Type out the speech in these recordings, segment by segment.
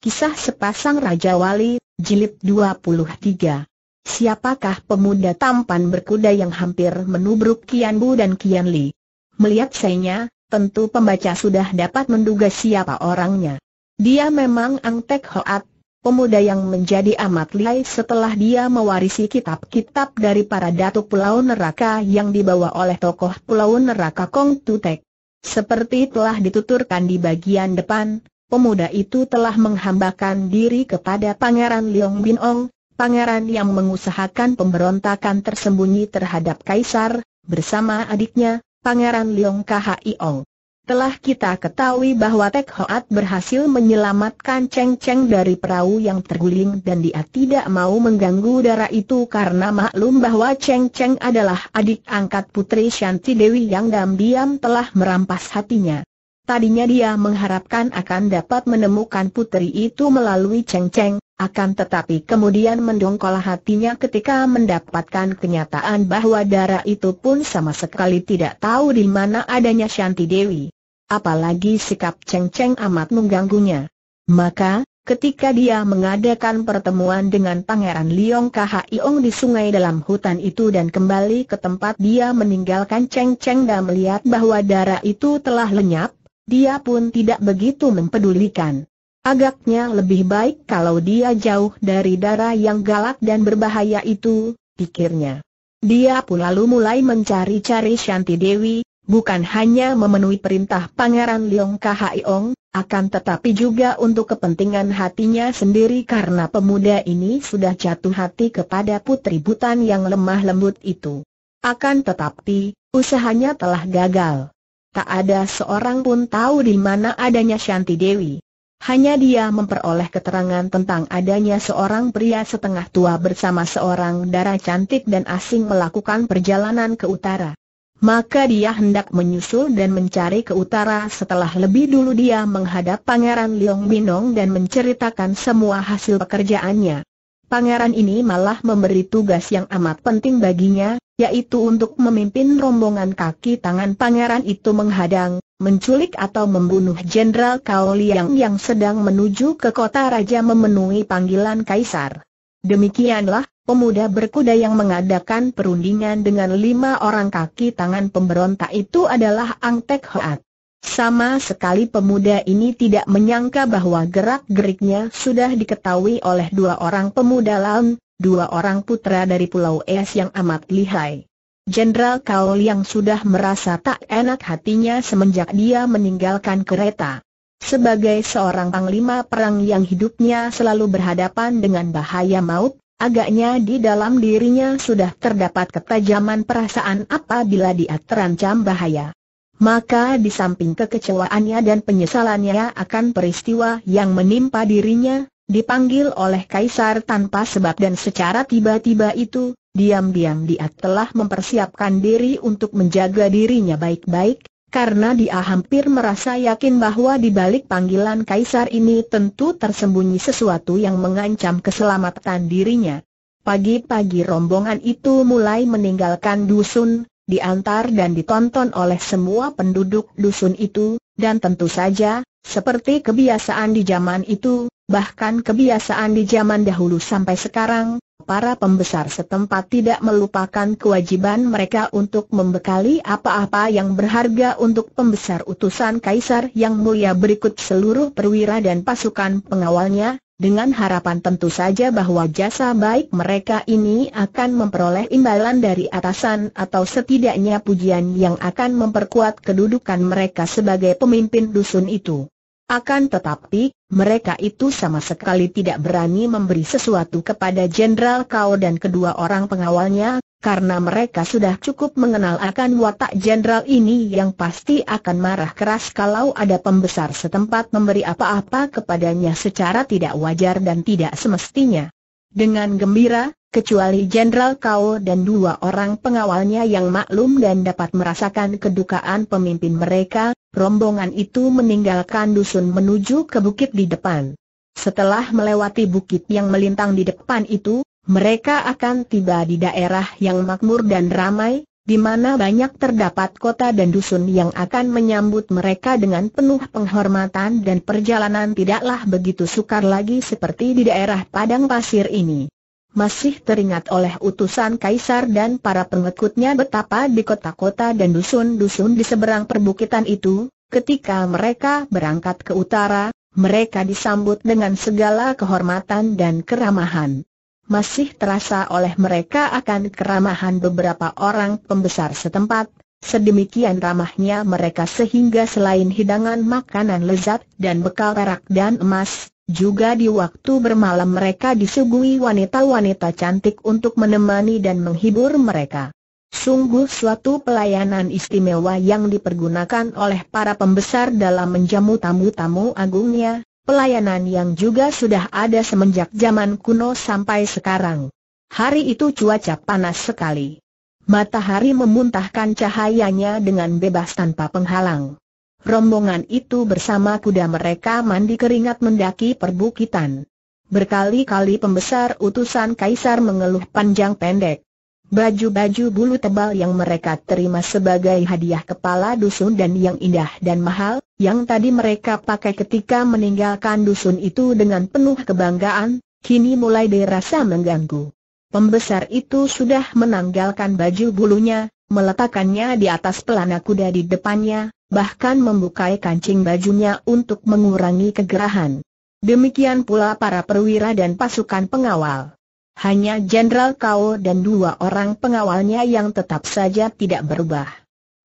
Kisah Sepasang Raja Wali, Jilid 23 Siapakah pemuda tampan berkuda yang hampir menubruk Kian Bu dan Kian Li? Melihat sainya, tentu pembaca sudah dapat menduga siapa orangnya. Dia memang Ang Tek Hoat, pemuda yang menjadi amat lihai setelah dia mewarisi kitab-kitab dari para datuk Pulau Neraka yang dibawa oleh tokoh Pulau Neraka Kong Tutek. Seperti telah dituturkan di bagian depan, pemuda itu telah menghambakan diri kepada Pangeran Liong Bin Ong, pangeran yang mengusahakan pemberontakan tersembunyi terhadap Kaisar, bersama adiknya, Pangeran Liong Ong. Telah kita ketahui bahwa Tek Hoat berhasil menyelamatkan Cheng Cheng dari perahu yang terguling dan dia tidak mau mengganggu darah itu karena maklum bahwa Cheng Cheng adalah adik angkat putri Shanti Dewi yang diam-diam telah merampas hatinya. Tadinya dia mengharapkan akan dapat menemukan putri itu melalui Cheng Cheng, akan tetapi kemudian mendongkol hatinya ketika mendapatkan kenyataan bahwa darah itu pun sama sekali tidak tahu di mana adanya Shanti Dewi. Apalagi sikap Cheng Cheng amat mengganggunya. Maka, ketika dia mengadakan pertemuan dengan Pangeran Liong Iong di sungai dalam hutan itu dan kembali ke tempat dia meninggalkan Cheng Cheng dan melihat bahwa darah itu telah lenyap, dia pun tidak begitu mempedulikan. Agaknya lebih baik kalau dia jauh dari darah yang galak dan berbahaya itu, pikirnya. Dia pun lalu mulai mencari-cari Shanti Dewi, bukan hanya memenuhi perintah Pangeran Leong Kahaiong, akan tetapi juga untuk kepentingan hatinya sendiri karena pemuda ini sudah jatuh hati kepada putri butan yang lemah lembut itu. Akan tetapi, usahanya telah gagal tak ada seorang pun tahu di mana adanya Shanti Dewi. Hanya dia memperoleh keterangan tentang adanya seorang pria setengah tua bersama seorang darah cantik dan asing melakukan perjalanan ke utara. Maka dia hendak menyusul dan mencari ke utara setelah lebih dulu dia menghadap Pangeran Liong Binong dan menceritakan semua hasil pekerjaannya. Pangeran ini malah memberi tugas yang amat penting baginya, yaitu untuk memimpin rombongan kaki tangan pangeran itu menghadang, menculik atau membunuh Jenderal Kao Liang yang sedang menuju ke kota raja memenuhi panggilan kaisar. Demikianlah, pemuda berkuda yang mengadakan perundingan dengan lima orang kaki tangan pemberontak itu adalah Ang Tek Hoat. Sama sekali pemuda ini tidak menyangka bahwa gerak-geriknya sudah diketahui oleh dua orang pemuda lain, dua orang putra dari Pulau Es yang amat lihai. Jenderal Kao yang sudah merasa tak enak hatinya semenjak dia meninggalkan kereta. Sebagai seorang panglima perang yang hidupnya selalu berhadapan dengan bahaya maut, agaknya di dalam dirinya sudah terdapat ketajaman perasaan apabila dia terancam bahaya. Maka di samping kekecewaannya dan penyesalannya akan peristiwa yang menimpa dirinya, Dipanggil oleh Kaisar tanpa sebab dan secara tiba-tiba itu, diam-diam dia telah mempersiapkan diri untuk menjaga dirinya baik-baik, karena dia hampir merasa yakin bahwa di balik panggilan Kaisar ini tentu tersembunyi sesuatu yang mengancam keselamatan dirinya. Pagi-pagi rombongan itu mulai meninggalkan dusun, diantar dan ditonton oleh semua penduduk dusun itu, dan tentu saja, seperti kebiasaan di zaman itu, bahkan kebiasaan di zaman dahulu sampai sekarang, para pembesar setempat tidak melupakan kewajiban mereka untuk membekali apa-apa yang berharga untuk pembesar utusan kaisar yang mulia berikut seluruh perwira dan pasukan pengawalnya, dengan harapan tentu saja bahwa jasa baik mereka ini akan memperoleh imbalan dari atasan atau setidaknya pujian yang akan memperkuat kedudukan mereka sebagai pemimpin dusun itu. Akan tetapi, mereka itu sama sekali tidak berani memberi sesuatu kepada Jenderal Kau dan kedua orang pengawalnya, karena mereka sudah cukup mengenal akan watak jenderal ini yang pasti akan marah keras kalau ada pembesar setempat memberi apa-apa kepadanya secara tidak wajar dan tidak semestinya. Dengan gembira, kecuali Jenderal Kau dan dua orang pengawalnya yang maklum dan dapat merasakan kedukaan pemimpin mereka, rombongan itu meninggalkan dusun menuju ke bukit di depan. Setelah melewati bukit yang melintang di depan itu, mereka akan tiba di daerah yang makmur dan ramai, di mana banyak terdapat kota dan dusun yang akan menyambut mereka dengan penuh penghormatan dan perjalanan tidaklah begitu sukar lagi seperti di daerah padang pasir ini masih teringat oleh utusan kaisar dan para pengikutnya betapa di kota-kota dan dusun-dusun di seberang perbukitan itu, ketika mereka berangkat ke utara, mereka disambut dengan segala kehormatan dan keramahan. Masih terasa oleh mereka akan keramahan beberapa orang pembesar setempat, sedemikian ramahnya mereka sehingga selain hidangan makanan lezat dan bekal perak dan emas, juga di waktu bermalam mereka disuguhi wanita-wanita cantik untuk menemani dan menghibur mereka. Sungguh suatu pelayanan istimewa yang dipergunakan oleh para pembesar dalam menjamu tamu-tamu agungnya, pelayanan yang juga sudah ada semenjak zaman kuno sampai sekarang. Hari itu cuaca panas sekali. Matahari memuntahkan cahayanya dengan bebas tanpa penghalang rombongan itu bersama kuda mereka mandi keringat mendaki perbukitan. Berkali-kali pembesar utusan kaisar mengeluh panjang pendek. Baju-baju bulu tebal yang mereka terima sebagai hadiah kepala dusun dan yang indah dan mahal, yang tadi mereka pakai ketika meninggalkan dusun itu dengan penuh kebanggaan, kini mulai dirasa mengganggu. Pembesar itu sudah menanggalkan baju bulunya, meletakkannya di atas pelana kuda di depannya, bahkan membuka kancing bajunya untuk mengurangi kegerahan. Demikian pula para perwira dan pasukan pengawal. Hanya Jenderal Kao dan dua orang pengawalnya yang tetap saja tidak berubah.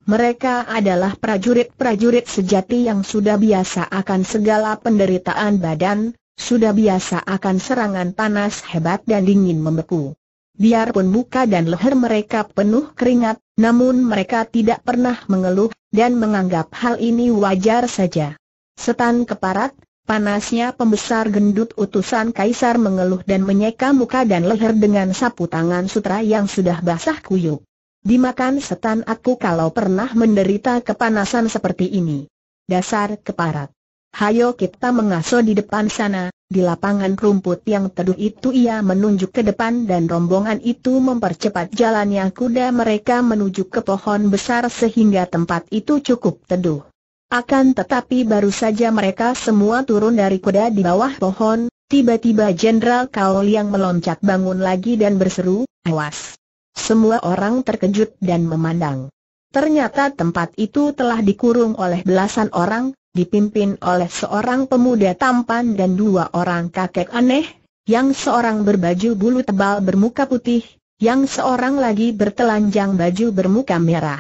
Mereka adalah prajurit-prajurit sejati yang sudah biasa akan segala penderitaan badan, sudah biasa akan serangan panas hebat dan dingin membeku. Biarpun muka dan leher mereka penuh keringat, namun mereka tidak pernah mengeluh, dan menganggap hal ini wajar saja. Setan keparat, panasnya pembesar gendut utusan kaisar mengeluh dan menyeka muka dan leher dengan sapu tangan sutra yang sudah basah kuyuk. Dimakan setan aku kalau pernah menderita kepanasan seperti ini. Dasar keparat. Hayo kita mengasuh di depan sana, di lapangan rumput yang teduh itu ia menunjuk ke depan dan rombongan itu mempercepat jalannya kuda mereka menuju ke pohon besar sehingga tempat itu cukup teduh. Akan tetapi baru saja mereka semua turun dari kuda di bawah pohon, tiba-tiba Jenderal Kaol yang meloncat bangun lagi dan berseru, awas. Semua orang terkejut dan memandang. Ternyata tempat itu telah dikurung oleh belasan orang, dipimpin oleh seorang pemuda tampan dan dua orang kakek aneh, yang seorang berbaju bulu tebal bermuka putih, yang seorang lagi bertelanjang baju bermuka merah.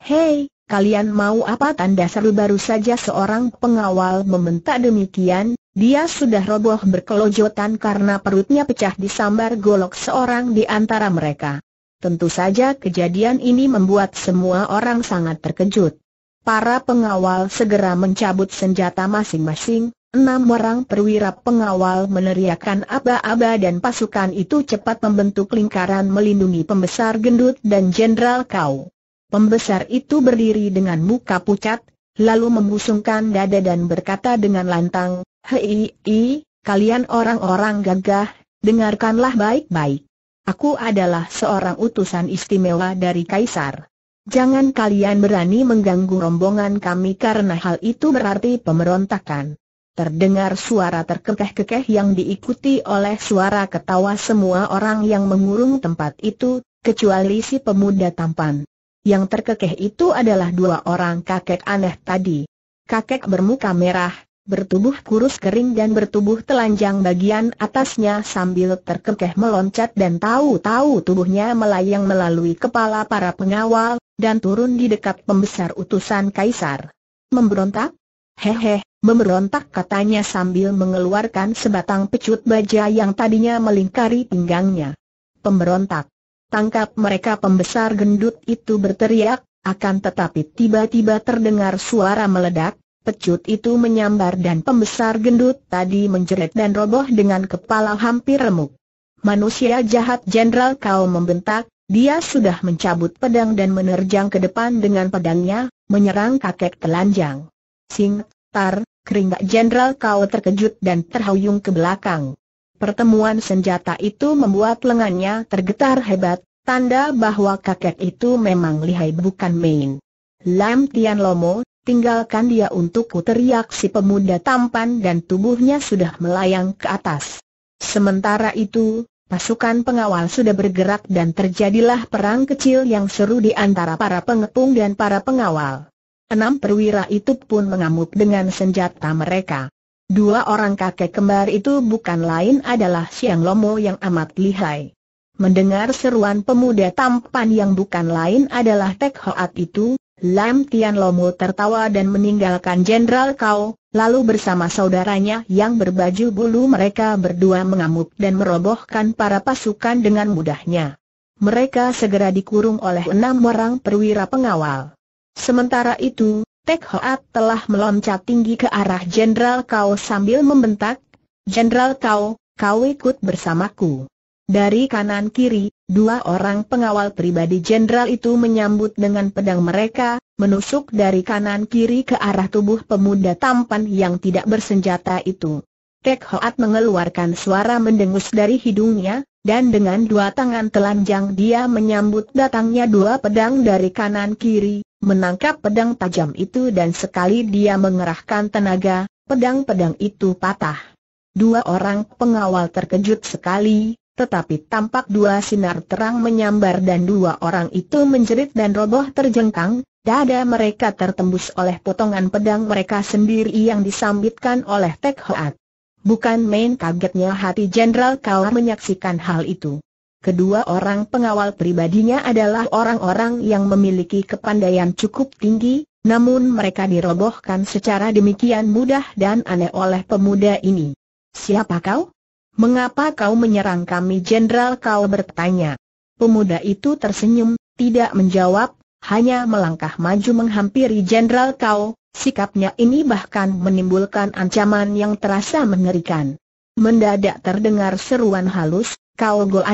Hei, kalian mau apa tanda seru baru saja seorang pengawal membentak demikian, dia sudah roboh berkelojotan karena perutnya pecah disambar golok seorang di antara mereka. Tentu saja kejadian ini membuat semua orang sangat terkejut. Para pengawal segera mencabut senjata masing-masing, enam orang perwira pengawal meneriakkan aba-aba dan pasukan itu cepat membentuk lingkaran melindungi pembesar gendut dan jenderal kau. Pembesar itu berdiri dengan muka pucat, lalu membusungkan dada dan berkata dengan lantang, Hei, i, kalian orang-orang gagah, dengarkanlah baik-baik. Aku adalah seorang utusan istimewa dari Kaisar. Jangan kalian berani mengganggu rombongan kami karena hal itu berarti pemberontakan. Terdengar suara terkekeh-kekeh yang diikuti oleh suara ketawa semua orang yang mengurung tempat itu, kecuali si pemuda tampan. Yang terkekeh itu adalah dua orang kakek aneh tadi. Kakek bermuka merah, bertubuh kurus kering dan bertubuh telanjang bagian atasnya sambil terkekeh meloncat dan tahu-tahu tubuhnya melayang melalui kepala para pengawal, dan turun di dekat pembesar utusan kaisar. Memberontak? Hehe, memberontak katanya sambil mengeluarkan sebatang pecut baja yang tadinya melingkari pinggangnya. Pemberontak. Tangkap mereka pembesar gendut itu berteriak, akan tetapi tiba-tiba terdengar suara meledak, Pecut itu menyambar dan pembesar gendut tadi menjerit dan roboh dengan kepala hampir remuk. Manusia jahat jenderal kau membentak, dia sudah mencabut pedang dan menerjang ke depan dengan pedangnya, menyerang kakek telanjang. Sing, tar, keringat jenderal kau terkejut dan terhuyung ke belakang. Pertemuan senjata itu membuat lengannya tergetar hebat, tanda bahwa kakek itu memang lihai bukan main. Lam Tian Lomo, tinggalkan dia untukku teriak si pemuda tampan dan tubuhnya sudah melayang ke atas. Sementara itu, pasukan pengawal sudah bergerak dan terjadilah perang kecil yang seru di antara para pengepung dan para pengawal. Enam perwira itu pun mengamuk dengan senjata mereka. Dua orang kakek kembar itu bukan lain adalah Siang Lomo yang amat lihai. Mendengar seruan pemuda tampan yang bukan lain adalah Tek Hoat itu, Lam Tian Lomu tertawa dan meninggalkan Jenderal Kau, lalu bersama saudaranya yang berbaju bulu mereka berdua mengamuk dan merobohkan para pasukan dengan mudahnya. Mereka segera dikurung oleh enam orang perwira pengawal. Sementara itu, Tek Hoat telah meloncat tinggi ke arah Jenderal Kau sambil membentak, Jenderal Kau, kau ikut bersamaku. Dari kanan kiri, dua orang pengawal pribadi jenderal itu menyambut dengan pedang mereka, menusuk dari kanan kiri ke arah tubuh pemuda tampan yang tidak bersenjata itu. Kek Hoat mengeluarkan suara mendengus dari hidungnya, dan dengan dua tangan telanjang dia menyambut datangnya dua pedang dari kanan kiri, menangkap pedang tajam itu dan sekali dia mengerahkan tenaga, pedang-pedang itu patah. Dua orang pengawal terkejut sekali, tetapi tampak dua sinar terang menyambar dan dua orang itu menjerit dan roboh terjengkang, dada mereka tertembus oleh potongan pedang mereka sendiri yang disambitkan oleh Tek Hoat. Bukan main kagetnya hati Jenderal Kau menyaksikan hal itu. Kedua orang pengawal pribadinya adalah orang-orang yang memiliki kepandaian cukup tinggi, namun mereka dirobohkan secara demikian mudah dan aneh oleh pemuda ini. Siapa kau? Mengapa kau menyerang kami jenderal kau bertanya. Pemuda itu tersenyum, tidak menjawab, hanya melangkah maju menghampiri jenderal kau, sikapnya ini bahkan menimbulkan ancaman yang terasa mengerikan. Mendadak terdengar seruan halus, kau Go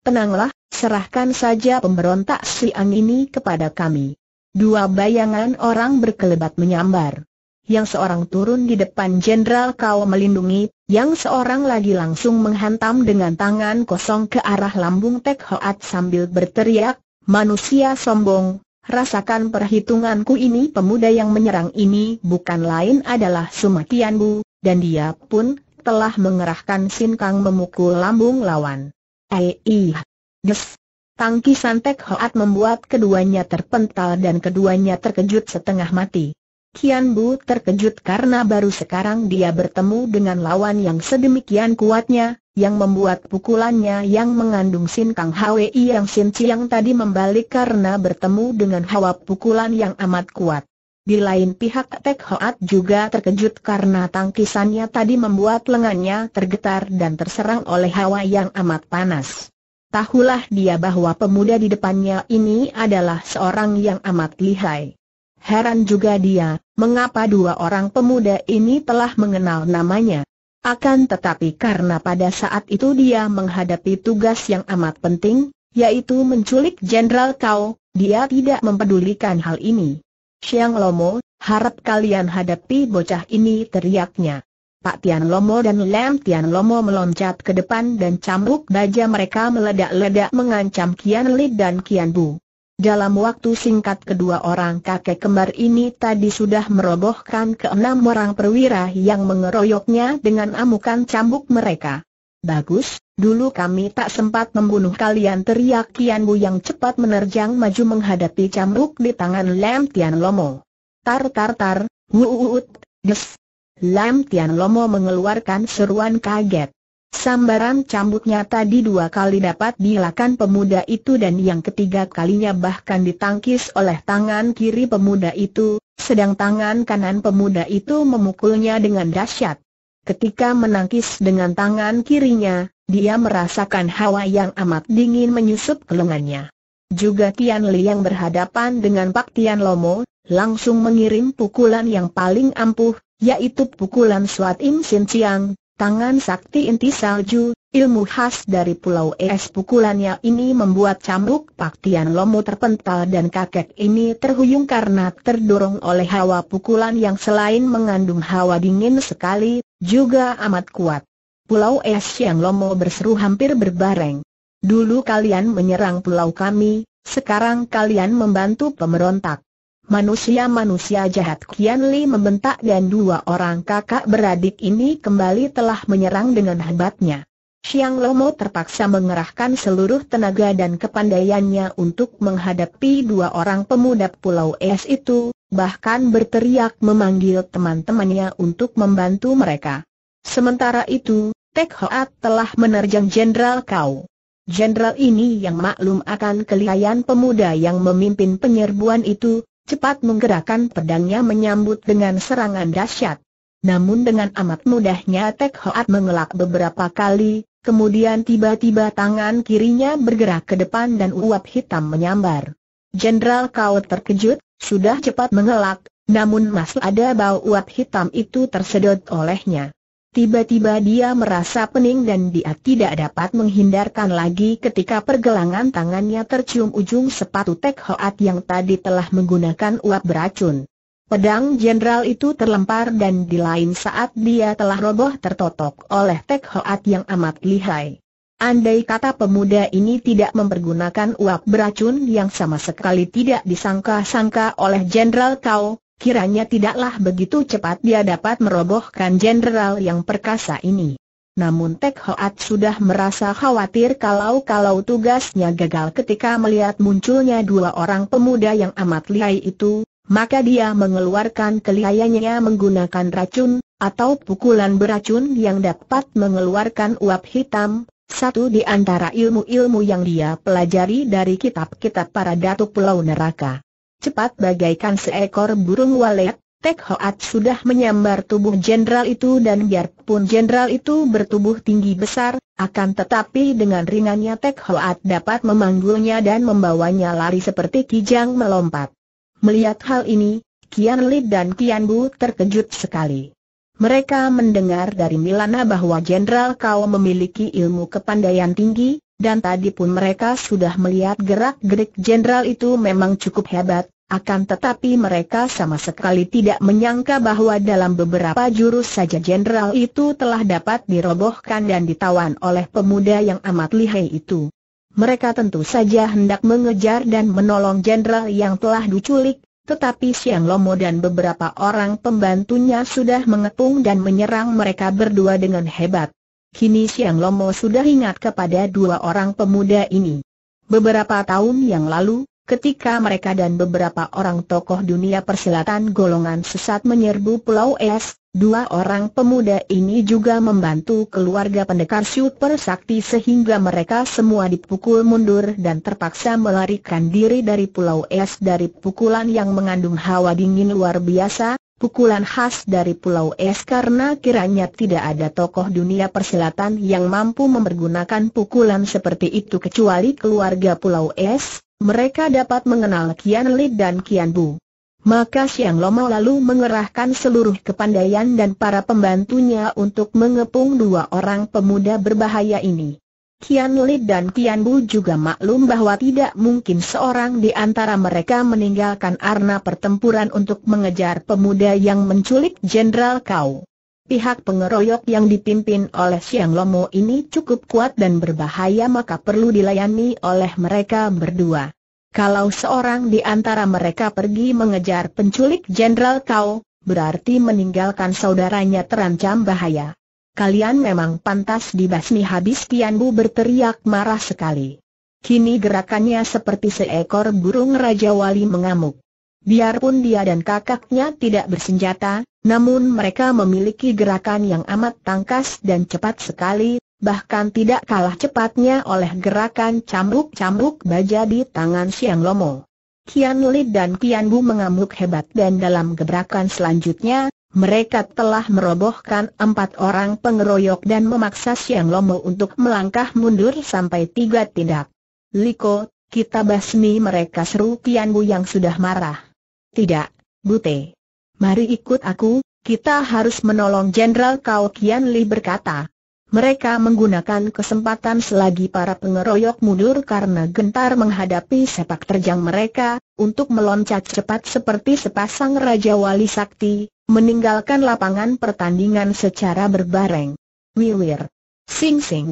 tenanglah, serahkan saja pemberontak siang ini kepada kami. Dua bayangan orang berkelebat menyambar yang seorang turun di depan Jenderal Kau melindungi, yang seorang lagi langsung menghantam dengan tangan kosong ke arah lambung Tek Hoat sambil berteriak, manusia sombong, rasakan perhitunganku ini pemuda yang menyerang ini bukan lain adalah Sumatian Bu, dan dia pun telah mengerahkan sinkang memukul lambung lawan. Eih, des. Tangkisan Tek Hoat membuat keduanya terpental dan keduanya terkejut setengah mati. Kian Bu terkejut karena baru sekarang dia bertemu dengan lawan yang sedemikian kuatnya, yang membuat pukulannya yang mengandung Sin Kang Hwi yang Sin yang tadi membalik karena bertemu dengan hawa pukulan yang amat kuat. Di lain pihak Tek Hoat juga terkejut karena tangkisannya tadi membuat lengannya tergetar dan terserang oleh hawa yang amat panas. Tahulah dia bahwa pemuda di depannya ini adalah seorang yang amat lihai. Heran juga dia, mengapa dua orang pemuda ini telah mengenal namanya. Akan tetapi karena pada saat itu dia menghadapi tugas yang amat penting, yaitu menculik Jenderal Kau, dia tidak mempedulikan hal ini. Siang Lomo, harap kalian hadapi bocah ini teriaknya. Pak Tian Lomo dan Lam Tian Lomo meloncat ke depan dan cambuk baja mereka meledak-ledak mengancam Kian Li dan Kian Bu. Dalam waktu singkat kedua orang kakek kembar ini tadi sudah merobohkan keenam orang perwira yang mengeroyoknya dengan amukan cambuk mereka. Bagus, dulu kami tak sempat membunuh kalian teriak Tian Bu yang cepat menerjang maju menghadapi cambuk di tangan Lam Tian Lomo. Tar tar tar, wuuut, des. Lam Tian Lomo mengeluarkan seruan kaget. Sambaran cambuknya tadi dua kali dapat dilakukan pemuda itu dan yang ketiga kalinya bahkan ditangkis oleh tangan kiri pemuda itu, sedang tangan kanan pemuda itu memukulnya dengan dahsyat. Ketika menangkis dengan tangan kirinya, dia merasakan hawa yang amat dingin menyusup ke lengannya. Juga Tian Li yang berhadapan dengan Pak Tian Lomo, langsung mengirim pukulan yang paling ampuh, yaitu pukulan Suat Im Sin Chiang, Tangan sakti inti salju, ilmu khas dari pulau es pukulannya ini membuat cambuk paktian Tian Lomo terpental dan kakek ini terhuyung karena terdorong oleh hawa pukulan yang selain mengandung hawa dingin sekali, juga amat kuat. Pulau es yang Lomo berseru hampir berbareng. Dulu kalian menyerang pulau kami, sekarang kalian membantu pemberontak. Manusia-manusia jahat Kian Li membentak dan dua orang kakak beradik ini kembali telah menyerang dengan hebatnya. Xiang Lomo terpaksa mengerahkan seluruh tenaga dan kepandaiannya untuk menghadapi dua orang pemuda Pulau Es itu, bahkan berteriak memanggil teman-temannya untuk membantu mereka. Sementara itu, Tek Hoat telah menerjang Jenderal Kau. Jenderal ini yang maklum akan kelihayan pemuda yang memimpin penyerbuan itu, cepat menggerakkan pedangnya menyambut dengan serangan dahsyat. Namun dengan amat mudahnya Tek Hoat mengelak beberapa kali, kemudian tiba-tiba tangan kirinya bergerak ke depan dan uap hitam menyambar. Jenderal Kau terkejut, sudah cepat mengelak, namun masih ada bau uap hitam itu tersedot olehnya. Tiba-tiba dia merasa pening dan dia tidak dapat menghindarkan lagi ketika pergelangan tangannya tercium ujung sepatu Tek Hoat yang tadi telah menggunakan uap beracun. Pedang jenderal itu terlempar dan di lain saat dia telah roboh tertotok oleh Tek Hoat yang amat lihai. Andai kata pemuda ini tidak mempergunakan uap beracun yang sama sekali tidak disangka-sangka oleh Jenderal Kau, Kiranya tidaklah begitu cepat dia dapat merobohkan jenderal yang perkasa ini. Namun Tek Hoat sudah merasa khawatir kalau-kalau tugasnya gagal ketika melihat munculnya dua orang pemuda yang amat lihai itu, maka dia mengeluarkan kelihayannya menggunakan racun, atau pukulan beracun yang dapat mengeluarkan uap hitam, satu di antara ilmu-ilmu yang dia pelajari dari kitab-kitab para datuk pulau neraka cepat bagaikan seekor burung walet, Tek Hoat sudah menyambar tubuh jenderal itu dan biarpun jenderal itu bertubuh tinggi besar, akan tetapi dengan ringannya Tek Hoat dapat memanggulnya dan membawanya lari seperti kijang melompat. Melihat hal ini, Kian Lip dan Kian Bu terkejut sekali. Mereka mendengar dari Milana bahwa jenderal kau memiliki ilmu kepandaian tinggi, dan tadi pun mereka sudah melihat gerak-gerik jenderal itu memang cukup hebat, akan tetapi mereka sama sekali tidak menyangka bahwa dalam beberapa jurus saja jenderal itu telah dapat dirobohkan dan ditawan oleh pemuda yang amat lihai itu. Mereka tentu saja hendak mengejar dan menolong jenderal yang telah diculik, tetapi Siang Lomo dan beberapa orang pembantunya sudah mengepung dan menyerang mereka berdua dengan hebat. Kini Siang Lomo sudah ingat kepada dua orang pemuda ini. Beberapa tahun yang lalu, Ketika mereka dan beberapa orang tokoh dunia persilatan golongan sesat menyerbu Pulau Es, dua orang pemuda ini juga membantu keluarga pendekar super sakti sehingga mereka semua dipukul mundur dan terpaksa melarikan diri dari Pulau Es dari pukulan yang mengandung hawa dingin luar biasa, pukulan khas dari Pulau Es karena kiranya tidak ada tokoh dunia persilatan yang mampu mempergunakan pukulan seperti itu kecuali keluarga Pulau Es mereka dapat mengenal Kian Lid dan Kian Bu. Maka Siang Lomo lalu mengerahkan seluruh kepandaian dan para pembantunya untuk mengepung dua orang pemuda berbahaya ini. Kian Lid dan Kian Bu juga maklum bahwa tidak mungkin seorang di antara mereka meninggalkan arna pertempuran untuk mengejar pemuda yang menculik Jenderal Kau. Pihak pengeroyok yang dipimpin oleh Siang Lomo ini cukup kuat dan berbahaya maka perlu dilayani oleh mereka berdua. Kalau seorang di antara mereka pergi mengejar penculik Jenderal Kau, berarti meninggalkan saudaranya terancam bahaya. Kalian memang pantas dibasmi habis Tian Bu berteriak marah sekali. Kini gerakannya seperti seekor burung Raja Wali mengamuk. Biarpun dia dan kakaknya tidak bersenjata, namun mereka memiliki gerakan yang amat tangkas dan cepat sekali, bahkan tidak kalah cepatnya oleh gerakan cambuk-cambuk baja di tangan Siang Lomo. Kian Lid dan Kian Bu mengamuk hebat dan dalam gebrakan selanjutnya, mereka telah merobohkan empat orang pengeroyok dan memaksa Siang Lomo untuk melangkah mundur sampai tiga tindak. Liko, kita basmi mereka seru Kian Bu yang sudah marah. Tidak, Bute. Mari ikut aku, kita harus menolong Jenderal Kau Kian Li berkata. Mereka menggunakan kesempatan selagi para pengeroyok mundur karena gentar menghadapi sepak terjang mereka, untuk meloncat cepat seperti sepasang Raja Wali Sakti, meninggalkan lapangan pertandingan secara berbareng. Wiwir. Sing Sing.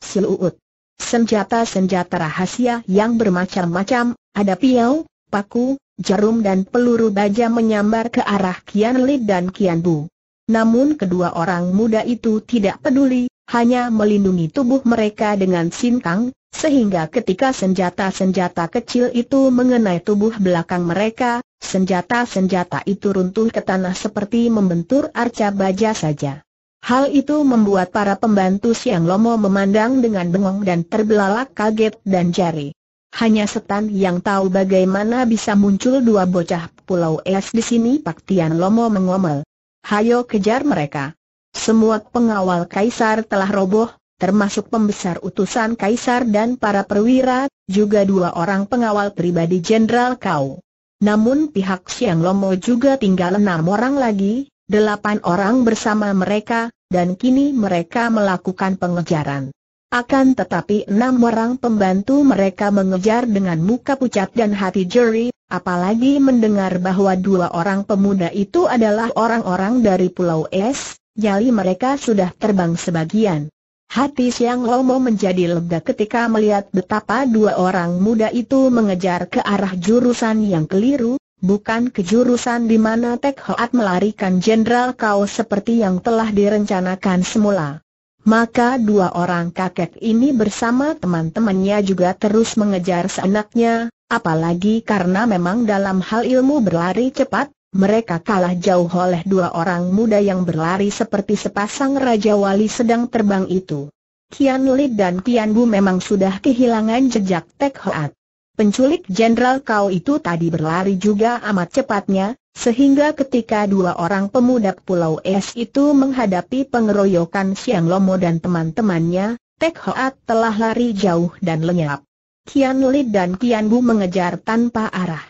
Siluut. Senjata-senjata rahasia yang bermacam-macam, ada piau, paku, jarum dan peluru baja menyambar ke arah Kian Li dan Kian Bu. Namun kedua orang muda itu tidak peduli, hanya melindungi tubuh mereka dengan sinkang, sehingga ketika senjata-senjata kecil itu mengenai tubuh belakang mereka, senjata-senjata itu runtuh ke tanah seperti membentur arca baja saja. Hal itu membuat para pembantu Siang Lomo memandang dengan bengong dan terbelalak kaget dan jari. Hanya setan yang tahu bagaimana bisa muncul dua bocah pulau es di sini Pak Tian Lomo mengomel. Hayo kejar mereka. Semua pengawal kaisar telah roboh, termasuk pembesar utusan kaisar dan para perwira, juga dua orang pengawal pribadi Jenderal Kau. Namun pihak Siang Lomo juga tinggal enam orang lagi, delapan orang bersama mereka, dan kini mereka melakukan pengejaran. Akan tetapi enam orang pembantu mereka mengejar dengan muka pucat dan hati jeri, apalagi mendengar bahwa dua orang pemuda itu adalah orang-orang dari Pulau Es, nyali mereka sudah terbang sebagian. Hati Siang Lomo menjadi lega ketika melihat betapa dua orang muda itu mengejar ke arah jurusan yang keliru, bukan ke jurusan di mana Tek Hoat melarikan Jenderal Kau seperti yang telah direncanakan semula. Maka dua orang kakek ini bersama teman-temannya juga terus mengejar seenaknya, apalagi karena memang dalam hal ilmu berlari cepat, mereka kalah jauh oleh dua orang muda yang berlari seperti sepasang Raja Wali sedang terbang itu. Kian Li dan Kian Bu memang sudah kehilangan jejak Tek Hoat. Penculik Jenderal Kau itu tadi berlari juga amat cepatnya, sehingga ketika dua orang pemuda Pulau Es itu menghadapi pengeroyokan Siang Lomo dan teman-temannya, Tek Hoat telah lari jauh dan lenyap. Kian Lid dan Kian Bu mengejar tanpa arah.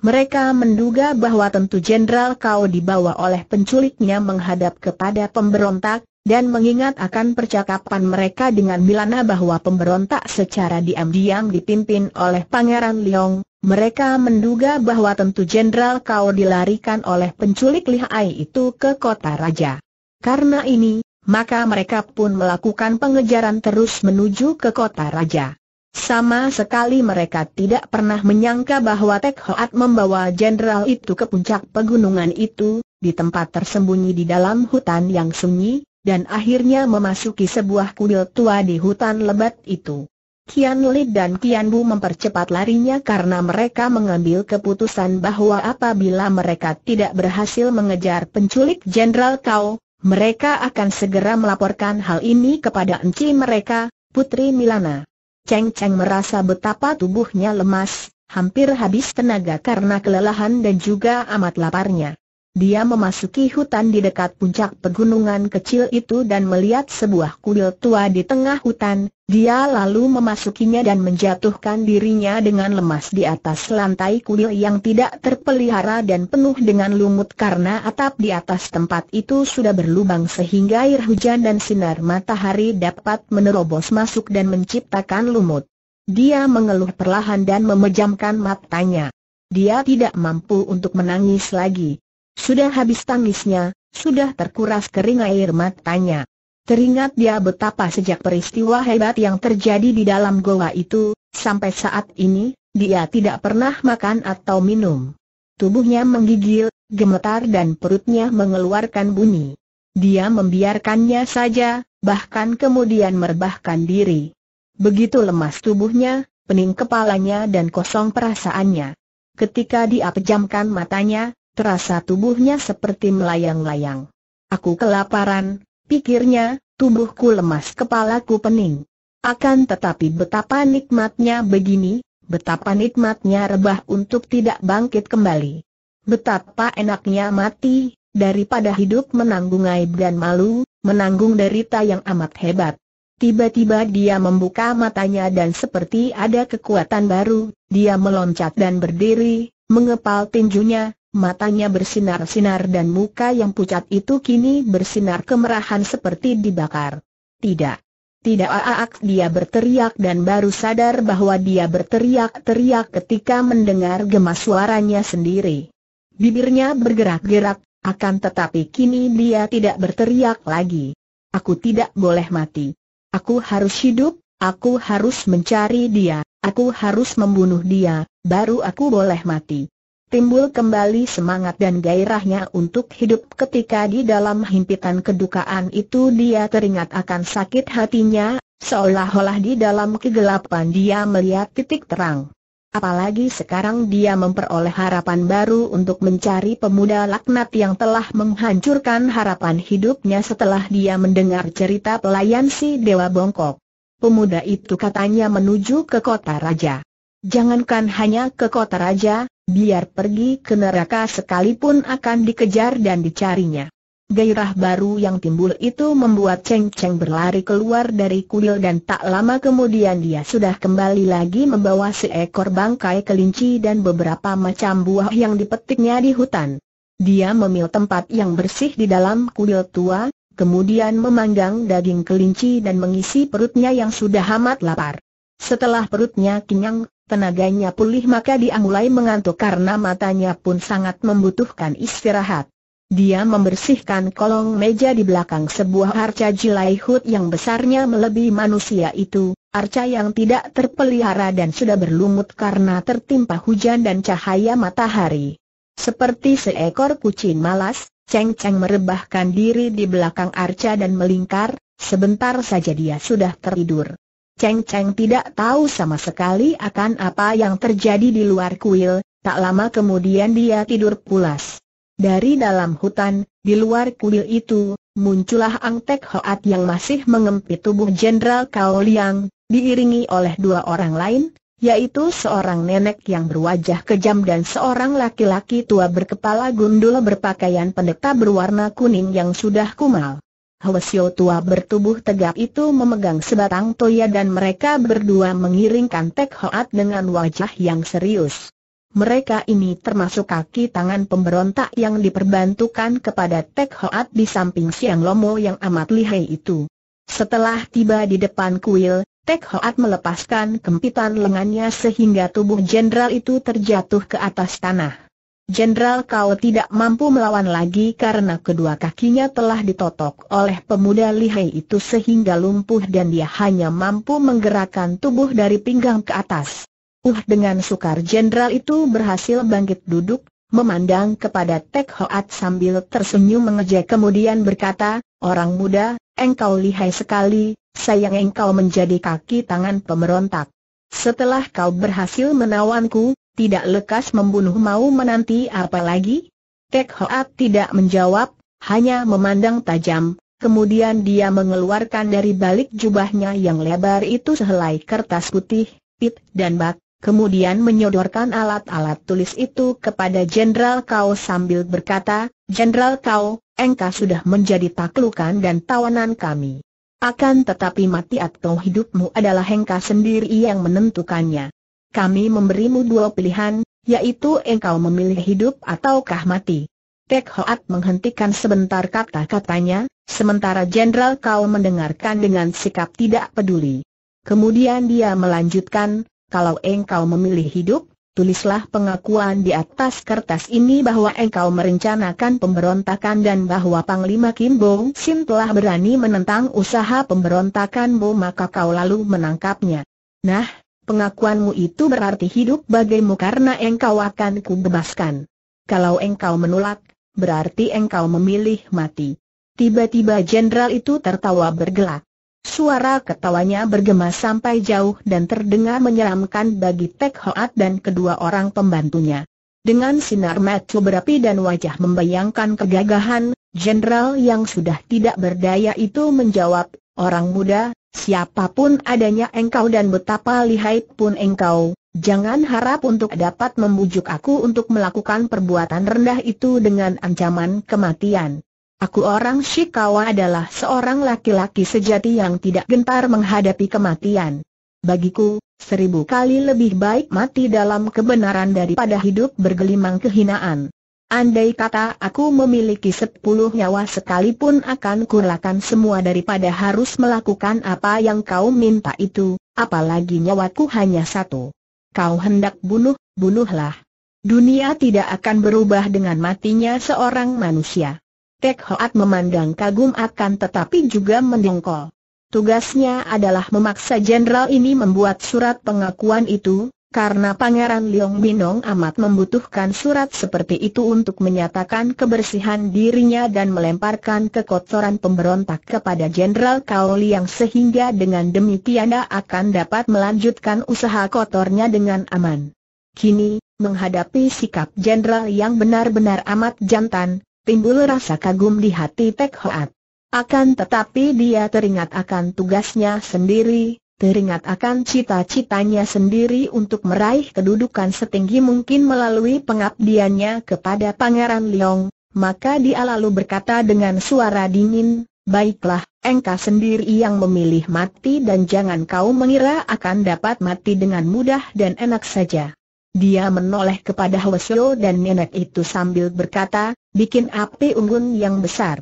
Mereka menduga bahwa tentu Jenderal Kau dibawa oleh penculiknya menghadap kepada pemberontak, dan mengingat akan percakapan mereka dengan Milana bahwa pemberontak secara diam-diam dipimpin oleh Pangeran Liong, mereka menduga bahwa tentu Jenderal Kau dilarikan oleh penculik lihai itu ke kota raja. Karena ini, maka mereka pun melakukan pengejaran terus menuju ke kota raja. Sama sekali mereka tidak pernah menyangka bahwa Tek Hoat membawa jenderal itu ke puncak pegunungan itu, di tempat tersembunyi di dalam hutan yang sunyi, dan akhirnya memasuki sebuah kuil tua di hutan lebat itu. Kian Li dan Kian Bu mempercepat larinya karena mereka mengambil keputusan bahwa apabila mereka tidak berhasil mengejar penculik Jenderal Kau, mereka akan segera melaporkan hal ini kepada enci mereka, Putri Milana. Cheng Cheng merasa betapa tubuhnya lemas, hampir habis tenaga karena kelelahan dan juga amat laparnya. Dia memasuki hutan di dekat puncak pegunungan kecil itu dan melihat sebuah kuil tua di tengah hutan, dia lalu memasukinya dan menjatuhkan dirinya dengan lemas di atas lantai kuil yang tidak terpelihara dan penuh dengan lumut karena atap di atas tempat itu sudah berlubang sehingga air hujan dan sinar matahari dapat menerobos masuk dan menciptakan lumut. Dia mengeluh perlahan dan memejamkan matanya. Dia tidak mampu untuk menangis lagi. Sudah habis tangisnya, sudah terkuras kering air matanya. Teringat dia betapa sejak peristiwa hebat yang terjadi di dalam goa itu, sampai saat ini, dia tidak pernah makan atau minum. Tubuhnya menggigil, gemetar dan perutnya mengeluarkan bunyi. Dia membiarkannya saja, bahkan kemudian merebahkan diri. Begitu lemas tubuhnya, pening kepalanya dan kosong perasaannya. Ketika dia pejamkan matanya, terasa tubuhnya seperti melayang-layang. Aku kelaparan, pikirnya, tubuhku lemas kepalaku pening. Akan tetapi betapa nikmatnya begini, betapa nikmatnya rebah untuk tidak bangkit kembali. Betapa enaknya mati, daripada hidup menanggung aib dan malu, menanggung derita yang amat hebat. Tiba-tiba dia membuka matanya dan seperti ada kekuatan baru, dia meloncat dan berdiri, mengepal tinjunya, Matanya bersinar-sinar dan muka yang pucat itu kini bersinar kemerahan seperti dibakar. Tidak. Tidak aak dia berteriak dan baru sadar bahwa dia berteriak-teriak ketika mendengar gemas suaranya sendiri. Bibirnya bergerak-gerak, akan tetapi kini dia tidak berteriak lagi. Aku tidak boleh mati. Aku harus hidup, aku harus mencari dia, aku harus membunuh dia, baru aku boleh mati timbul kembali semangat dan gairahnya untuk hidup ketika di dalam himpitan kedukaan itu dia teringat akan sakit hatinya, seolah-olah di dalam kegelapan dia melihat titik terang. Apalagi sekarang dia memperoleh harapan baru untuk mencari pemuda laknat yang telah menghancurkan harapan hidupnya setelah dia mendengar cerita pelayan si Dewa Bongkok. Pemuda itu katanya menuju ke kota raja. Jangankan hanya ke kota raja, biar pergi ke neraka sekalipun akan dikejar dan dicarinya. Gairah baru yang timbul itu membuat Cheng Cheng berlari keluar dari kuil dan tak lama kemudian dia sudah kembali lagi membawa seekor bangkai kelinci dan beberapa macam buah yang dipetiknya di hutan. Dia memil tempat yang bersih di dalam kuil tua, kemudian memanggang daging kelinci dan mengisi perutnya yang sudah amat lapar. Setelah perutnya kenyang, Tenaganya pulih maka dia mulai mengantuk karena matanya pun sangat membutuhkan istirahat. Dia membersihkan kolong meja di belakang sebuah arca jilaihut yang besarnya melebihi manusia itu, arca yang tidak terpelihara dan sudah berlumut karena tertimpa hujan dan cahaya matahari. Seperti seekor kucing malas, Cheng Cheng merebahkan diri di belakang arca dan melingkar, sebentar saja dia sudah tertidur. Cheng Cheng tidak tahu sama sekali akan apa yang terjadi di luar kuil, tak lama kemudian dia tidur pulas. Dari dalam hutan, di luar kuil itu, muncullah Ang Tek Hoat yang masih mengempit tubuh Jenderal Kao Liang, diiringi oleh dua orang lain, yaitu seorang nenek yang berwajah kejam dan seorang laki-laki tua berkepala gundul berpakaian pendeta berwarna kuning yang sudah kumal. Hwasio tua bertubuh tegap itu memegang sebatang toya dan mereka berdua mengiringkan Tek Hoat dengan wajah yang serius. Mereka ini termasuk kaki tangan pemberontak yang diperbantukan kepada Tek Hoat di samping Siang Lomo yang amat lihai itu. Setelah tiba di depan kuil, Tek Hoat melepaskan kempitan lengannya sehingga tubuh jenderal itu terjatuh ke atas tanah. Jenderal Kau tidak mampu melawan lagi karena kedua kakinya telah ditotok oleh pemuda lihai itu sehingga lumpuh dan dia hanya mampu menggerakkan tubuh dari pinggang ke atas. Uh dengan sukar jenderal itu berhasil bangkit duduk, memandang kepada Tek Hoat sambil tersenyum mengejek kemudian berkata, Orang muda, engkau lihai sekali, sayang engkau menjadi kaki tangan pemberontak. Setelah kau berhasil menawanku, tidak lekas membunuh mau menanti apa lagi? Tek Hoat tidak menjawab, hanya memandang tajam, kemudian dia mengeluarkan dari balik jubahnya yang lebar itu sehelai kertas putih, pit dan bak, kemudian menyodorkan alat-alat tulis itu kepada Jenderal Kau sambil berkata, Jenderal Kau, engkau sudah menjadi taklukan dan tawanan kami. Akan tetapi mati atau hidupmu adalah engkau sendiri yang menentukannya kami memberimu dua pilihan, yaitu engkau memilih hidup ataukah mati. Tek Hoat menghentikan sebentar kata-katanya, sementara Jenderal Kau mendengarkan dengan sikap tidak peduli. Kemudian dia melanjutkan, kalau engkau memilih hidup, tulislah pengakuan di atas kertas ini bahwa engkau merencanakan pemberontakan dan bahwa Panglima Kim Bong Sin telah berani menentang usaha pemberontakanmu maka kau lalu menangkapnya. Nah, pengakuanmu itu berarti hidup bagimu karena engkau akan kubebaskan. Kalau engkau menolak, berarti engkau memilih mati. Tiba-tiba jenderal itu tertawa bergelak. Suara ketawanya bergema sampai jauh dan terdengar menyeramkan bagi Tek Hoat dan kedua orang pembantunya. Dengan sinar mata berapi dan wajah membayangkan kegagahan, jenderal yang sudah tidak berdaya itu menjawab, orang muda, Siapapun adanya engkau dan betapa lihai pun engkau, jangan harap untuk dapat membujuk aku untuk melakukan perbuatan rendah itu dengan ancaman kematian. Aku orang Shikawa adalah seorang laki-laki sejati yang tidak gentar menghadapi kematian. Bagiku, seribu kali lebih baik mati dalam kebenaran daripada hidup bergelimang kehinaan. Andai kata aku memiliki sepuluh nyawa sekalipun akan kurlakan semua daripada harus melakukan apa yang kau minta itu, apalagi nyawaku hanya satu. Kau hendak bunuh, bunuhlah. Dunia tidak akan berubah dengan matinya seorang manusia. Tek Hoat memandang kagum akan tetapi juga mendengkol. Tugasnya adalah memaksa jenderal ini membuat surat pengakuan itu, karena Pangeran Liong Binong amat membutuhkan surat seperti itu untuk menyatakan kebersihan dirinya dan melemparkan kekotoran pemberontak kepada Jenderal Kaoli Liang sehingga dengan demikian akan dapat melanjutkan usaha kotornya dengan aman. Kini, menghadapi sikap Jenderal yang benar-benar amat jantan, timbul rasa kagum di hati Tek Hoat. Akan tetapi dia teringat akan tugasnya sendiri, teringat akan cita-citanya sendiri untuk meraih kedudukan setinggi mungkin melalui pengabdiannya kepada Pangeran Leong, maka dia lalu berkata dengan suara dingin, Baiklah, engkau sendiri yang memilih mati dan jangan kau mengira akan dapat mati dengan mudah dan enak saja. Dia menoleh kepada Hwasyo dan nenek itu sambil berkata, bikin api unggun yang besar.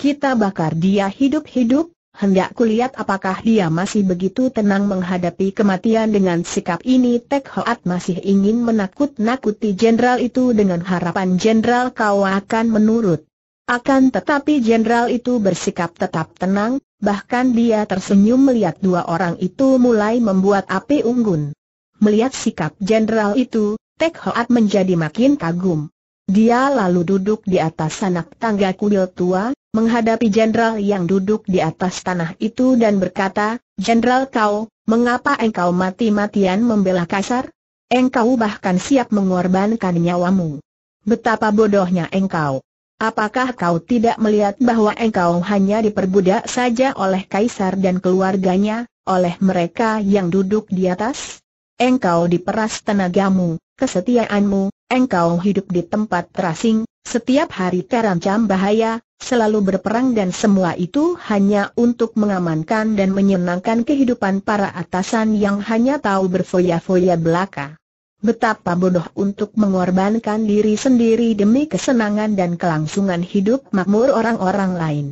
Kita bakar dia hidup-hidup, hendak kulihat apakah dia masih begitu tenang menghadapi kematian dengan sikap ini Tek Hoat masih ingin menakut-nakuti jenderal itu dengan harapan jenderal kau akan menurut. Akan tetapi jenderal itu bersikap tetap tenang, bahkan dia tersenyum melihat dua orang itu mulai membuat api unggun. Melihat sikap jenderal itu, Tek Hoat menjadi makin kagum. Dia lalu duduk di atas anak tangga kuil tua, menghadapi jenderal yang duduk di atas tanah itu dan berkata, Jenderal kau, mengapa engkau mati-matian membela kasar? Engkau bahkan siap mengorbankan nyawamu. Betapa bodohnya engkau. Apakah kau tidak melihat bahwa engkau hanya diperbudak saja oleh kaisar dan keluarganya, oleh mereka yang duduk di atas? Engkau diperas tenagamu, kesetiaanmu, engkau hidup di tempat terasing, setiap hari terancam bahaya, selalu berperang dan semua itu hanya untuk mengamankan dan menyenangkan kehidupan para atasan yang hanya tahu berfoya-foya belaka. Betapa bodoh untuk mengorbankan diri sendiri demi kesenangan dan kelangsungan hidup makmur orang-orang lain.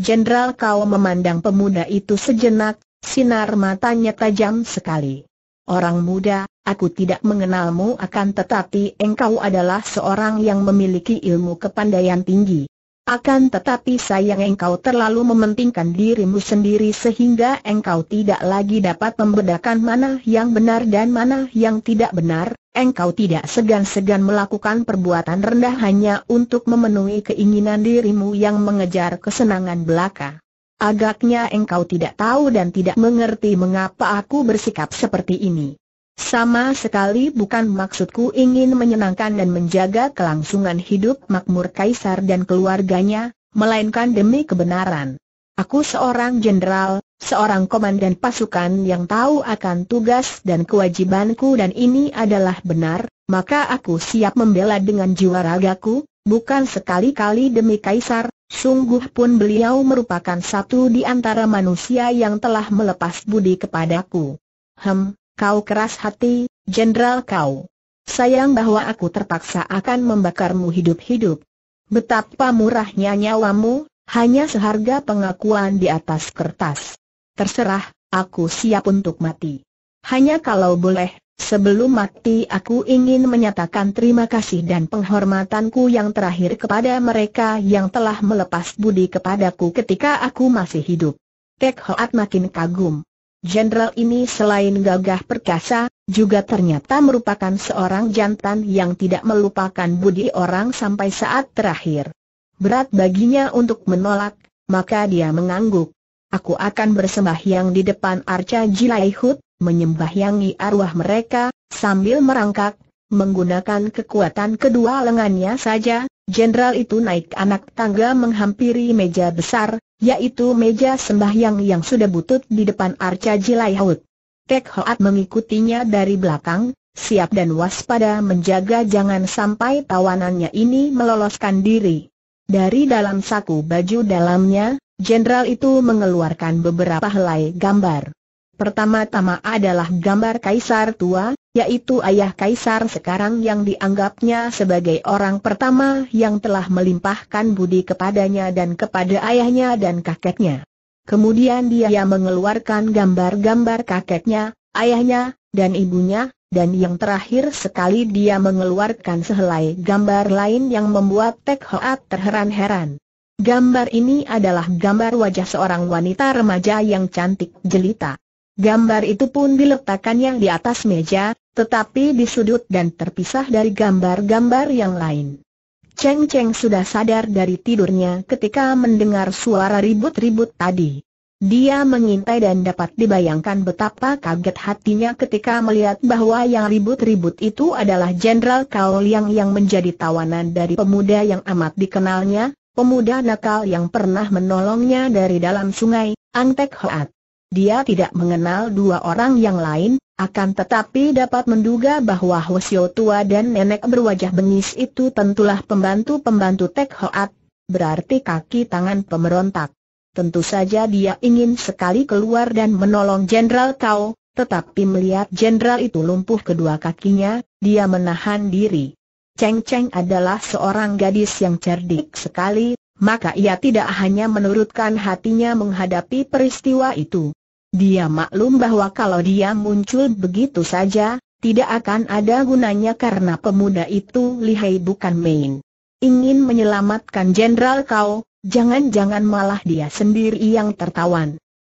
Jenderal kau memandang pemuda itu sejenak, sinar matanya tajam sekali. Orang muda, aku tidak mengenalmu akan tetapi engkau adalah seorang yang memiliki ilmu kepandaian tinggi. Akan tetapi sayang engkau terlalu mementingkan dirimu sendiri sehingga engkau tidak lagi dapat membedakan mana yang benar dan mana yang tidak benar, engkau tidak segan-segan melakukan perbuatan rendah hanya untuk memenuhi keinginan dirimu yang mengejar kesenangan belaka. Agaknya engkau tidak tahu dan tidak mengerti mengapa aku bersikap seperti ini. Sama sekali bukan maksudku ingin menyenangkan dan menjaga kelangsungan hidup makmur kaisar dan keluarganya, melainkan demi kebenaran. Aku seorang jenderal, seorang komandan pasukan yang tahu akan tugas dan kewajibanku dan ini adalah benar, maka aku siap membela dengan jiwa ragaku, bukan sekali-kali demi kaisar, Sungguh pun beliau merupakan satu di antara manusia yang telah melepas budi kepadaku. Hem, kau keras hati, jenderal kau. Sayang bahwa aku terpaksa akan membakarmu hidup-hidup. Betapa murahnya nyawamu, hanya seharga pengakuan di atas kertas. Terserah, aku siap untuk mati. Hanya kalau boleh, Sebelum mati aku ingin menyatakan terima kasih dan penghormatanku yang terakhir kepada mereka yang telah melepas budi kepadaku ketika aku masih hidup. Tek Hoat makin kagum. Jenderal ini selain gagah perkasa, juga ternyata merupakan seorang jantan yang tidak melupakan budi orang sampai saat terakhir. Berat baginya untuk menolak, maka dia mengangguk. Aku akan bersembahyang di depan arca Jilaihut, menyembahyangi arwah mereka, sambil merangkak, menggunakan kekuatan kedua lengannya saja, jenderal itu naik anak tangga menghampiri meja besar, yaitu meja sembahyang yang sudah butut di depan arca Jilaihut. Tek Hoat mengikutinya dari belakang, siap dan waspada menjaga jangan sampai tawanannya ini meloloskan diri. Dari dalam saku baju dalamnya, jenderal itu mengeluarkan beberapa helai gambar. Pertama-tama adalah gambar kaisar tua, yaitu ayah kaisar sekarang yang dianggapnya sebagai orang pertama yang telah melimpahkan budi kepadanya dan kepada ayahnya dan kakeknya. Kemudian dia mengeluarkan gambar-gambar kakeknya, ayahnya, dan ibunya, dan yang terakhir sekali dia mengeluarkan sehelai gambar lain yang membuat Tek Hoat terheran-heran. Gambar ini adalah gambar wajah seorang wanita remaja yang cantik jelita. Gambar itu pun diletakkan yang di atas meja, tetapi di sudut dan terpisah dari gambar-gambar yang lain. Cheng Cheng sudah sadar dari tidurnya ketika mendengar suara ribut-ribut tadi. Dia mengintai dan dapat dibayangkan betapa kaget hatinya ketika melihat bahwa yang ribut-ribut itu adalah Jenderal Kao Liang yang menjadi tawanan dari pemuda yang amat dikenalnya, pemuda nakal yang pernah menolongnya dari dalam sungai, Ang Tek Hoat. Dia tidak mengenal dua orang yang lain, akan tetapi dapat menduga bahwa Hwasyo tua dan nenek berwajah bengis itu tentulah pembantu-pembantu Tek Hoat, berarti kaki tangan pemberontak. Tentu saja dia ingin sekali keluar dan menolong Jenderal Kau, tetapi melihat jenderal itu lumpuh kedua kakinya, dia menahan diri. Cheng Cheng adalah seorang gadis yang cerdik sekali, maka ia tidak hanya menurutkan hatinya menghadapi peristiwa itu. Dia maklum bahwa kalau dia muncul begitu saja, tidak akan ada gunanya karena pemuda itu lihai bukan main. Ingin menyelamatkan jenderal kau, jangan-jangan malah dia sendiri yang tertawan.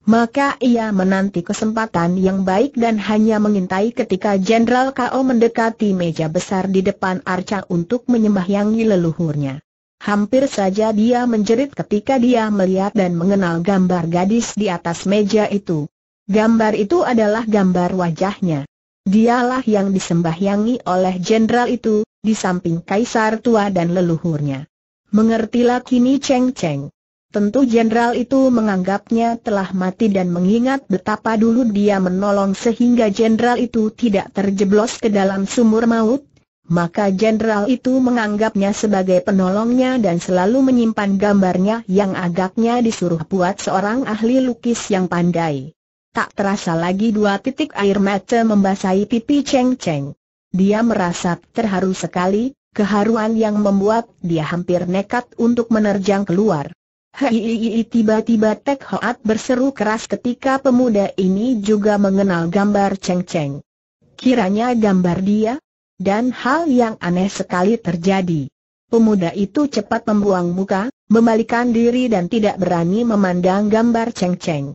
Maka ia menanti kesempatan yang baik dan hanya mengintai ketika Jenderal K.O. mendekati meja besar di depan arca untuk menyembahyangi leluhurnya. Hampir saja dia menjerit ketika dia melihat dan mengenal gambar gadis di atas meja itu. Gambar itu adalah gambar wajahnya. Dialah yang disembahyangi oleh jenderal itu, di samping kaisar tua dan leluhurnya. Mengertilah kini Cheng Cheng. Tentu jenderal itu menganggapnya telah mati dan mengingat betapa dulu dia menolong sehingga jenderal itu tidak terjeblos ke dalam sumur maut, maka jenderal itu menganggapnya sebagai penolongnya dan selalu menyimpan gambarnya yang agaknya disuruh buat seorang ahli lukis yang pandai. Tak terasa lagi dua titik air mata membasahi pipi Cheng Cheng. Dia merasa terharu sekali, keharuan yang membuat dia hampir nekat untuk menerjang keluar. Hei tiba-tiba Tek Hoat berseru keras ketika pemuda ini juga mengenal gambar Cheng Cheng. Kiranya gambar dia, dan hal yang aneh sekali terjadi. Pemuda itu cepat membuang muka, membalikan diri dan tidak berani memandang gambar Cheng Cheng.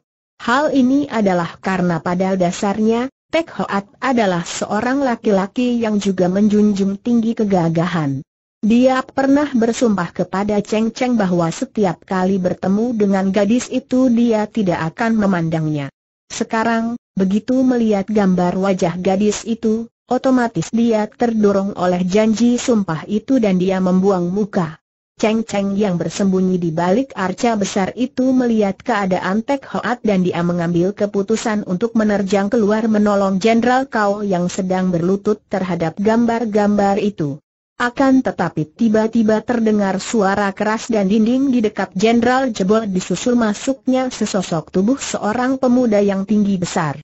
Hal ini adalah karena pada dasarnya, Tek Hoat adalah seorang laki-laki yang juga menjunjung tinggi kegagahan. Dia pernah bersumpah kepada Cheng Cheng bahwa setiap kali bertemu dengan gadis itu dia tidak akan memandangnya. Sekarang, begitu melihat gambar wajah gadis itu, Otomatis dia terdorong oleh janji sumpah itu dan dia membuang muka. Cheng Cheng yang bersembunyi di balik arca besar itu melihat keadaan Tek Hoat dan dia mengambil keputusan untuk menerjang keluar menolong Jenderal Kau yang sedang berlutut terhadap gambar-gambar itu. Akan tetapi tiba-tiba terdengar suara keras dan dinding di dekat Jenderal jebol disusul masuknya sesosok tubuh seorang pemuda yang tinggi besar.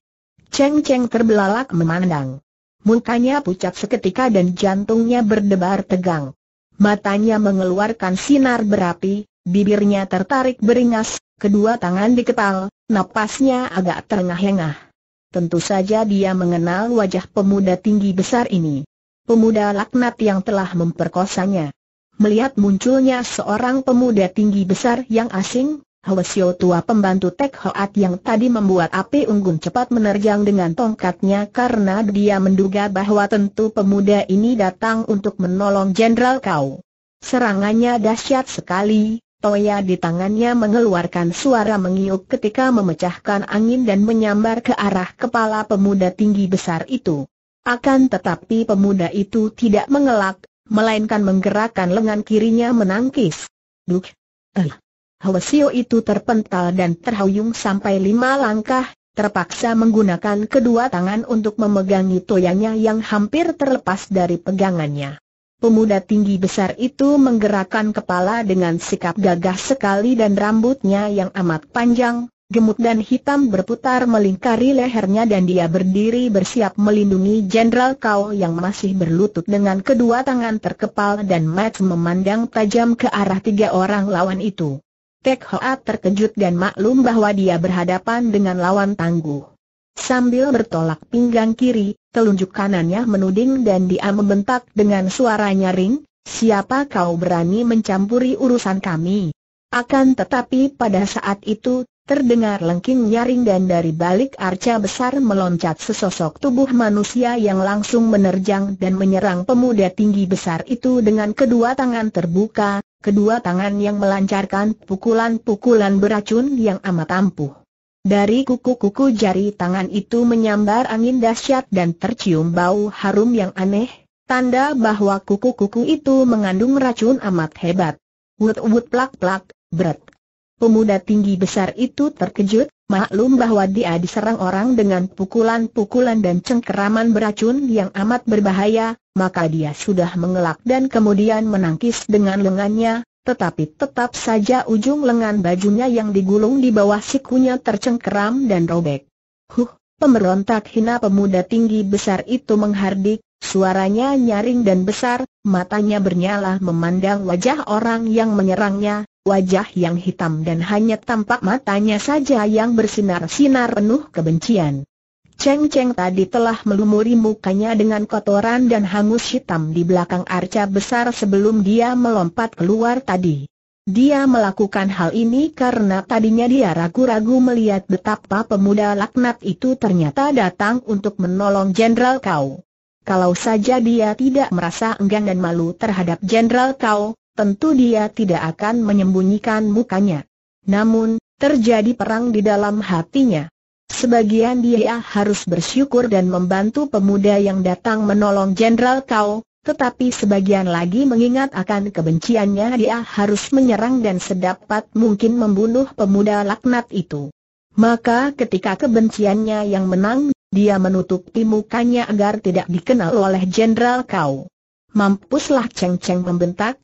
Cheng Cheng terbelalak memandang mukanya pucat seketika dan jantungnya berdebar tegang. Matanya mengeluarkan sinar berapi, bibirnya tertarik beringas, kedua tangan diketal, napasnya agak terengah-engah. Tentu saja dia mengenal wajah pemuda tinggi besar ini. Pemuda laknat yang telah memperkosanya. Melihat munculnya seorang pemuda tinggi besar yang asing, Hoesio tua pembantu Tek Hoat yang tadi membuat api unggun cepat menerjang dengan tongkatnya karena dia menduga bahwa tentu pemuda ini datang untuk menolong Jenderal Kau. Serangannya dahsyat sekali, Toya di tangannya mengeluarkan suara mengiuk ketika memecahkan angin dan menyambar ke arah kepala pemuda tinggi besar itu. Akan tetapi pemuda itu tidak mengelak, melainkan menggerakkan lengan kirinya menangkis. Duk! Eh! Hwasio itu terpental dan terhuyung sampai lima langkah, terpaksa menggunakan kedua tangan untuk memegangi toyanya yang hampir terlepas dari pegangannya. Pemuda tinggi besar itu menggerakkan kepala dengan sikap gagah sekali dan rambutnya yang amat panjang, gemuk dan hitam berputar melingkari lehernya dan dia berdiri bersiap melindungi Jenderal Kau yang masih berlutut dengan kedua tangan terkepal dan Matt memandang tajam ke arah tiga orang lawan itu. Tek Hoa terkejut dan maklum bahwa dia berhadapan dengan lawan tangguh. Sambil bertolak pinggang kiri, telunjuk kanannya menuding dan dia membentak dengan suara nyaring, Siapa kau berani mencampuri urusan kami? Akan tetapi pada saat itu, Terdengar lengking nyaring dan dari balik arca besar meloncat sesosok tubuh manusia yang langsung menerjang dan menyerang pemuda tinggi besar itu dengan kedua tangan terbuka, kedua tangan yang melancarkan pukulan-pukulan beracun yang amat ampuh. Dari kuku-kuku jari tangan itu menyambar angin dahsyat dan tercium bau harum yang aneh, tanda bahwa kuku-kuku itu mengandung racun amat hebat. Wut-wut plak-plak, berat Pemuda tinggi besar itu terkejut, maklum bahwa dia diserang orang dengan pukulan-pukulan dan cengkeraman beracun yang amat berbahaya, maka dia sudah mengelak dan kemudian menangkis dengan lengannya, tetapi tetap saja ujung lengan bajunya yang digulung di bawah sikunya tercengkeram dan robek. Huh, pemberontak hina pemuda tinggi besar itu menghardik, suaranya nyaring dan besar, matanya bernyala memandang wajah orang yang menyerangnya, wajah yang hitam dan hanya tampak matanya saja yang bersinar-sinar penuh kebencian. Cheng Cheng tadi telah melumuri mukanya dengan kotoran dan hangus hitam di belakang arca besar sebelum dia melompat keluar tadi. Dia melakukan hal ini karena tadinya dia ragu-ragu melihat betapa pemuda laknat itu ternyata datang untuk menolong Jenderal Kau. Kalau saja dia tidak merasa enggan dan malu terhadap Jenderal Kau, tentu dia tidak akan menyembunyikan mukanya. Namun, terjadi perang di dalam hatinya. Sebagian dia harus bersyukur dan membantu pemuda yang datang menolong Jenderal Kau, tetapi sebagian lagi mengingat akan kebenciannya dia harus menyerang dan sedapat mungkin membunuh pemuda laknat itu. Maka ketika kebenciannya yang menang, dia menutupi mukanya agar tidak dikenal oleh Jenderal Kau. Mampuslah Cheng Cheng membentak,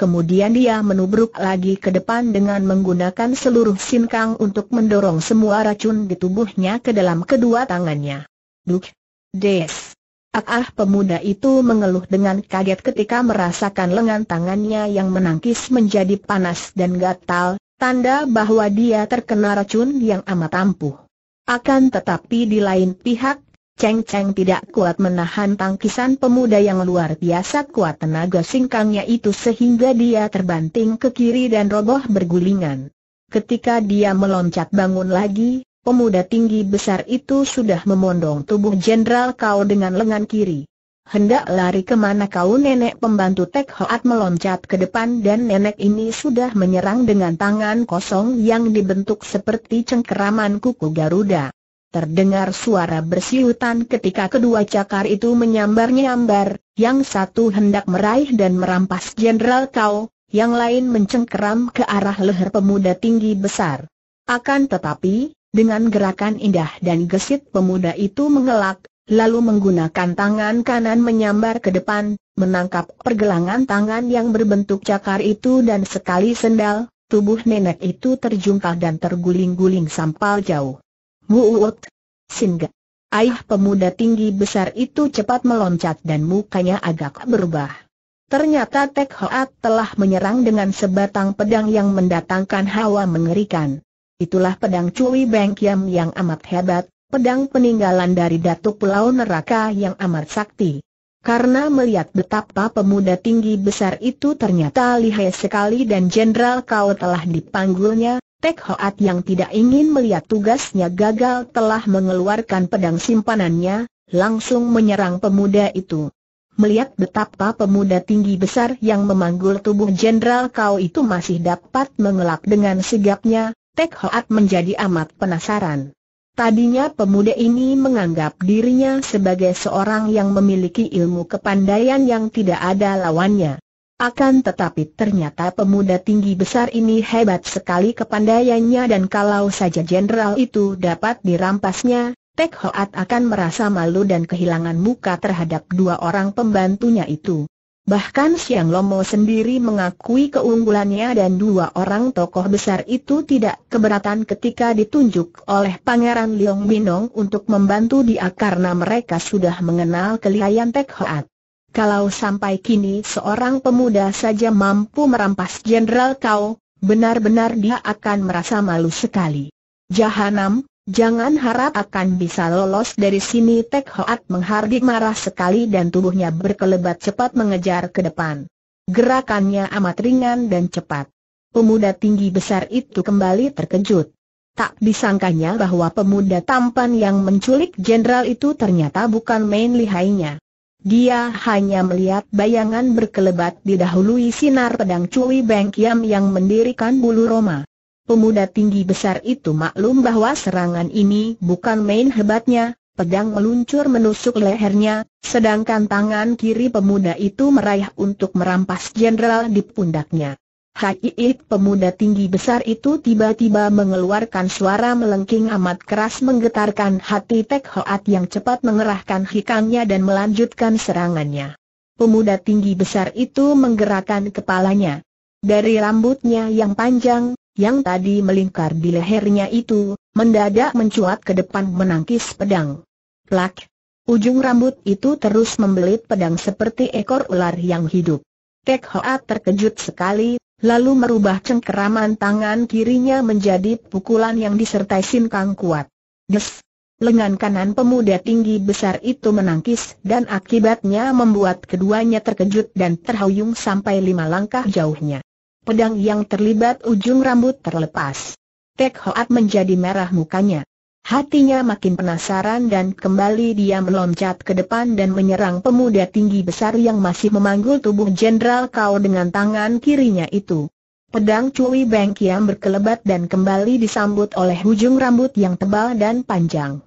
Kemudian dia menubruk lagi ke depan dengan menggunakan seluruh sinkang untuk mendorong semua racun di tubuhnya ke dalam kedua tangannya. Duk! Des! Ah, ah pemuda itu mengeluh dengan kaget ketika merasakan lengan tangannya yang menangkis menjadi panas dan gatal, tanda bahwa dia terkena racun yang amat ampuh. Akan tetapi di lain pihak, Cheng Cheng tidak kuat menahan tangkisan pemuda yang luar biasa kuat tenaga singkangnya itu sehingga dia terbanting ke kiri dan roboh bergulingan. Ketika dia meloncat bangun lagi, pemuda tinggi besar itu sudah memondong tubuh Jenderal Kau dengan lengan kiri. Hendak lari kemana kau nenek pembantu Tek Hoat meloncat ke depan dan nenek ini sudah menyerang dengan tangan kosong yang dibentuk seperti cengkeraman kuku Garuda. Terdengar suara bersiutan ketika kedua cakar itu menyambar-nyambar, yang satu hendak meraih dan merampas Jenderal Kau, yang lain mencengkeram ke arah leher pemuda tinggi besar. Akan tetapi, dengan gerakan indah dan gesit pemuda itu mengelak, lalu menggunakan tangan kanan menyambar ke depan, menangkap pergelangan tangan yang berbentuk cakar itu dan sekali sendal, tubuh nenek itu terjungkal dan terguling-guling sampal jauh. Wuut. singa. Ayah pemuda tinggi besar itu cepat meloncat dan mukanya agak berubah. Ternyata Tek Hoat telah menyerang dengan sebatang pedang yang mendatangkan hawa mengerikan. Itulah pedang Cui Beng Kiam yang amat hebat, pedang peninggalan dari Datuk Pulau Neraka yang amat sakti. Karena melihat betapa pemuda tinggi besar itu ternyata lihai sekali dan Jenderal Kau telah dipanggulnya, Tek Hoat yang tidak ingin melihat tugasnya gagal telah mengeluarkan pedang simpanannya, langsung menyerang pemuda itu. Melihat betapa pemuda tinggi besar yang memanggul tubuh Jenderal Kau itu masih dapat mengelak dengan sigapnya, Tek Hoat menjadi amat penasaran. Tadinya pemuda ini menganggap dirinya sebagai seorang yang memiliki ilmu kepandaian yang tidak ada lawannya. Akan tetapi ternyata pemuda tinggi besar ini hebat sekali kepandaiannya dan kalau saja jenderal itu dapat dirampasnya, Tek Hoat akan merasa malu dan kehilangan muka terhadap dua orang pembantunya itu. Bahkan Siang Lomo sendiri mengakui keunggulannya dan dua orang tokoh besar itu tidak keberatan ketika ditunjuk oleh Pangeran Liong Binong untuk membantu dia karena mereka sudah mengenal kelihayan Tek Hoat. Kalau sampai kini seorang pemuda saja mampu merampas jenderal kau, benar-benar dia akan merasa malu sekali. Jahanam, jangan harap akan bisa lolos dari sini Tek Hoat menghardik marah sekali dan tubuhnya berkelebat cepat mengejar ke depan. Gerakannya amat ringan dan cepat. Pemuda tinggi besar itu kembali terkejut. Tak disangkanya bahwa pemuda tampan yang menculik jenderal itu ternyata bukan main lihainya. Dia hanya melihat bayangan berkelebat didahului sinar pedang Cui Beng Kiam yang mendirikan bulu Roma. Pemuda tinggi besar itu maklum bahwa serangan ini bukan main hebatnya, pedang meluncur menusuk lehernya, sedangkan tangan kiri pemuda itu meraih untuk merampas jenderal di pundaknya. Hakiit pemuda tinggi besar itu tiba-tiba mengeluarkan suara melengking amat keras menggetarkan hati Tek Hoat yang cepat mengerahkan hikangnya dan melanjutkan serangannya. Pemuda tinggi besar itu menggerakkan kepalanya. Dari rambutnya yang panjang, yang tadi melingkar di lehernya itu, mendadak mencuat ke depan menangkis pedang. Plak! Ujung rambut itu terus membelit pedang seperti ekor ular yang hidup. Tek Hoat terkejut sekali, lalu merubah cengkeraman tangan kirinya menjadi pukulan yang disertai sinkang kuat. Des! Lengan kanan pemuda tinggi besar itu menangkis dan akibatnya membuat keduanya terkejut dan terhuyung sampai lima langkah jauhnya. Pedang yang terlibat ujung rambut terlepas. Tek Hoat menjadi merah mukanya. Hatinya makin penasaran dan kembali dia meloncat ke depan dan menyerang pemuda tinggi besar yang masih memanggul tubuh Jenderal Kau dengan tangan kirinya itu. Pedang Cui Beng Kiam berkelebat dan kembali disambut oleh ujung rambut yang tebal dan panjang.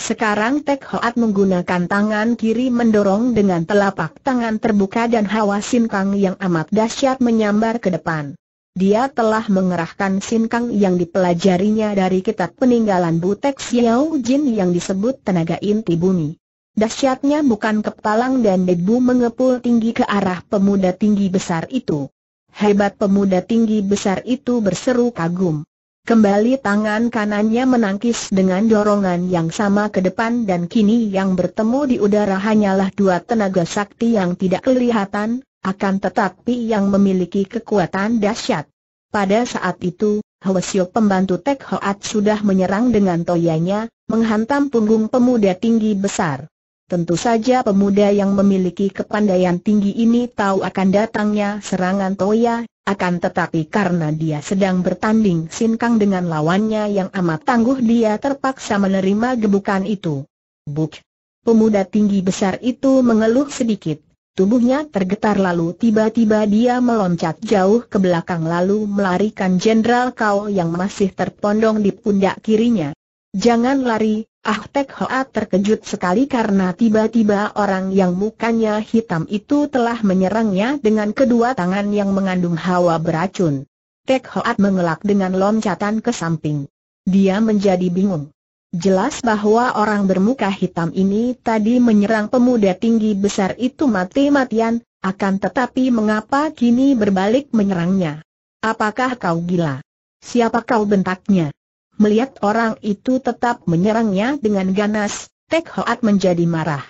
Sekarang Tek Hoat menggunakan tangan kiri mendorong dengan telapak tangan terbuka dan hawa Kang yang amat dahsyat menyambar ke depan dia telah mengerahkan sinkang yang dipelajarinya dari kitab peninggalan Butek Xiao Jin yang disebut tenaga inti bumi. Dasyatnya bukan kepalang dan debu mengepul tinggi ke arah pemuda tinggi besar itu. Hebat pemuda tinggi besar itu berseru kagum. Kembali tangan kanannya menangkis dengan dorongan yang sama ke depan dan kini yang bertemu di udara hanyalah dua tenaga sakti yang tidak kelihatan, akan tetapi yang memiliki kekuatan dahsyat. Pada saat itu, Hwasyo pembantu Tek Hoat sudah menyerang dengan toyanya, menghantam punggung pemuda tinggi besar. Tentu saja pemuda yang memiliki kepandaian tinggi ini tahu akan datangnya serangan Toya, akan tetapi karena dia sedang bertanding sinkang dengan lawannya yang amat tangguh dia terpaksa menerima gebukan itu. Buk! Pemuda tinggi besar itu mengeluh sedikit. Tubuhnya tergetar lalu tiba-tiba dia meloncat jauh ke belakang lalu melarikan Jenderal Kau yang masih terpondong di pundak kirinya. Jangan lari, Ah Tek Hoa terkejut sekali karena tiba-tiba orang yang mukanya hitam itu telah menyerangnya dengan kedua tangan yang mengandung hawa beracun. Tek Hoa mengelak dengan loncatan ke samping. Dia menjadi bingung. Jelas bahwa orang bermuka hitam ini tadi menyerang pemuda tinggi besar itu mati-matian, akan tetapi mengapa kini berbalik menyerangnya? Apakah kau gila? Siapa kau bentaknya? Melihat orang itu tetap menyerangnya dengan ganas, Tek Hoat menjadi marah.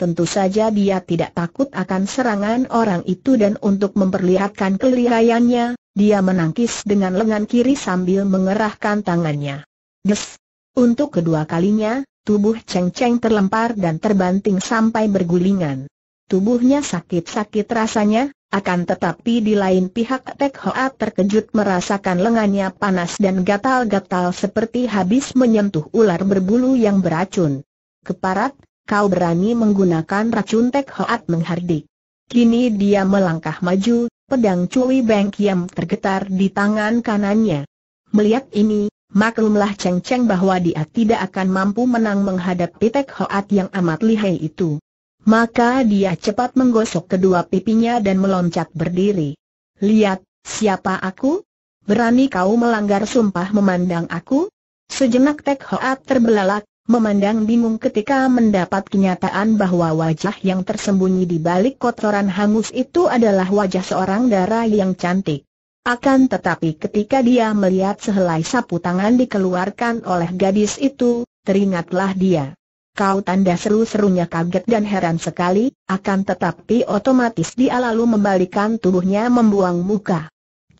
Tentu saja dia tidak takut akan serangan orang itu dan untuk memperlihatkan kelirayannya, dia menangkis dengan lengan kiri sambil mengerahkan tangannya. Des, untuk kedua kalinya, tubuh Cheng Cheng terlempar dan terbanting sampai bergulingan. Tubuhnya sakit-sakit rasanya, akan tetapi di lain pihak Tek Hoa terkejut merasakan lengannya panas dan gatal-gatal seperti habis menyentuh ular berbulu yang beracun. Keparat, kau berani menggunakan racun Tek Hoa menghardik. Kini dia melangkah maju, pedang Cui Beng Kiam tergetar di tangan kanannya. Melihat ini, Maklumlah Cheng Cheng bahwa dia tidak akan mampu menang menghadap Tek Hoat yang amat lihai itu. Maka dia cepat menggosok kedua pipinya dan meloncat berdiri. Lihat, siapa aku? Berani kau melanggar sumpah memandang aku? Sejenak Tek Hoat terbelalak, memandang bingung ketika mendapat kenyataan bahwa wajah yang tersembunyi di balik kotoran hangus itu adalah wajah seorang darah yang cantik. Akan tetapi ketika dia melihat sehelai sapu tangan dikeluarkan oleh gadis itu, teringatlah dia. Kau tanda seru-serunya kaget dan heran sekali, akan tetapi otomatis dia lalu membalikan tubuhnya membuang muka.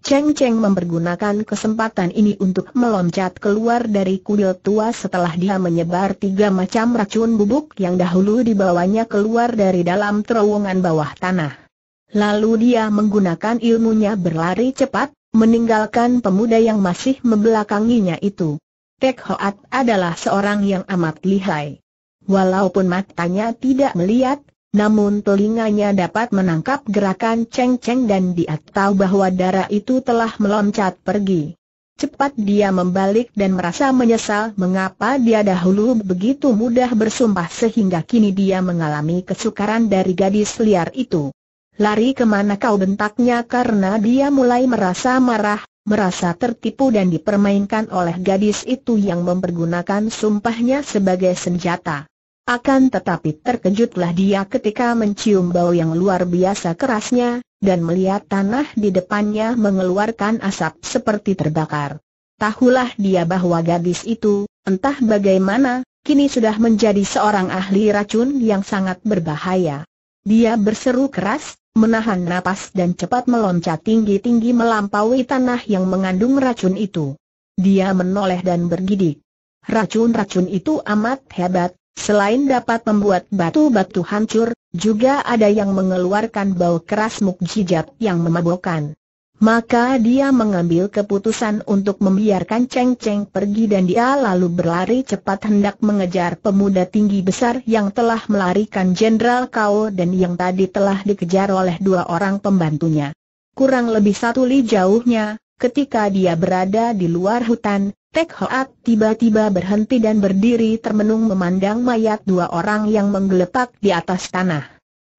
Cheng Cheng mempergunakan kesempatan ini untuk meloncat keluar dari kuil tua setelah dia menyebar tiga macam racun bubuk yang dahulu dibawanya keluar dari dalam terowongan bawah tanah. Lalu dia menggunakan ilmunya berlari cepat, meninggalkan pemuda yang masih membelakanginya itu. Tek Hoat adalah seorang yang amat lihai. Walaupun matanya tidak melihat, namun telinganya dapat menangkap gerakan ceng-ceng dan dia tahu bahwa darah itu telah meloncat pergi. Cepat dia membalik dan merasa menyesal mengapa dia dahulu begitu mudah bersumpah sehingga kini dia mengalami kesukaran dari gadis liar itu. Lari kemana kau bentaknya karena dia mulai merasa marah, merasa tertipu dan dipermainkan oleh gadis itu yang mempergunakan sumpahnya sebagai senjata. Akan tetapi terkejutlah dia ketika mencium bau yang luar biasa kerasnya, dan melihat tanah di depannya mengeluarkan asap seperti terbakar. Tahulah dia bahwa gadis itu, entah bagaimana, kini sudah menjadi seorang ahli racun yang sangat berbahaya. Dia berseru keras, menahan napas dan cepat meloncat tinggi-tinggi melampaui tanah yang mengandung racun itu. Dia menoleh dan bergidik. Racun-racun itu amat hebat, selain dapat membuat batu-batu hancur, juga ada yang mengeluarkan bau keras mukjizat yang memabukkan. Maka dia mengambil keputusan untuk membiarkan Cheng Cheng pergi dan dia lalu berlari cepat hendak mengejar pemuda tinggi besar yang telah melarikan Jenderal Kao dan yang tadi telah dikejar oleh dua orang pembantunya. Kurang lebih satu li jauhnya, ketika dia berada di luar hutan, Tek Hoat tiba-tiba berhenti dan berdiri termenung memandang mayat dua orang yang menggeletak di atas tanah.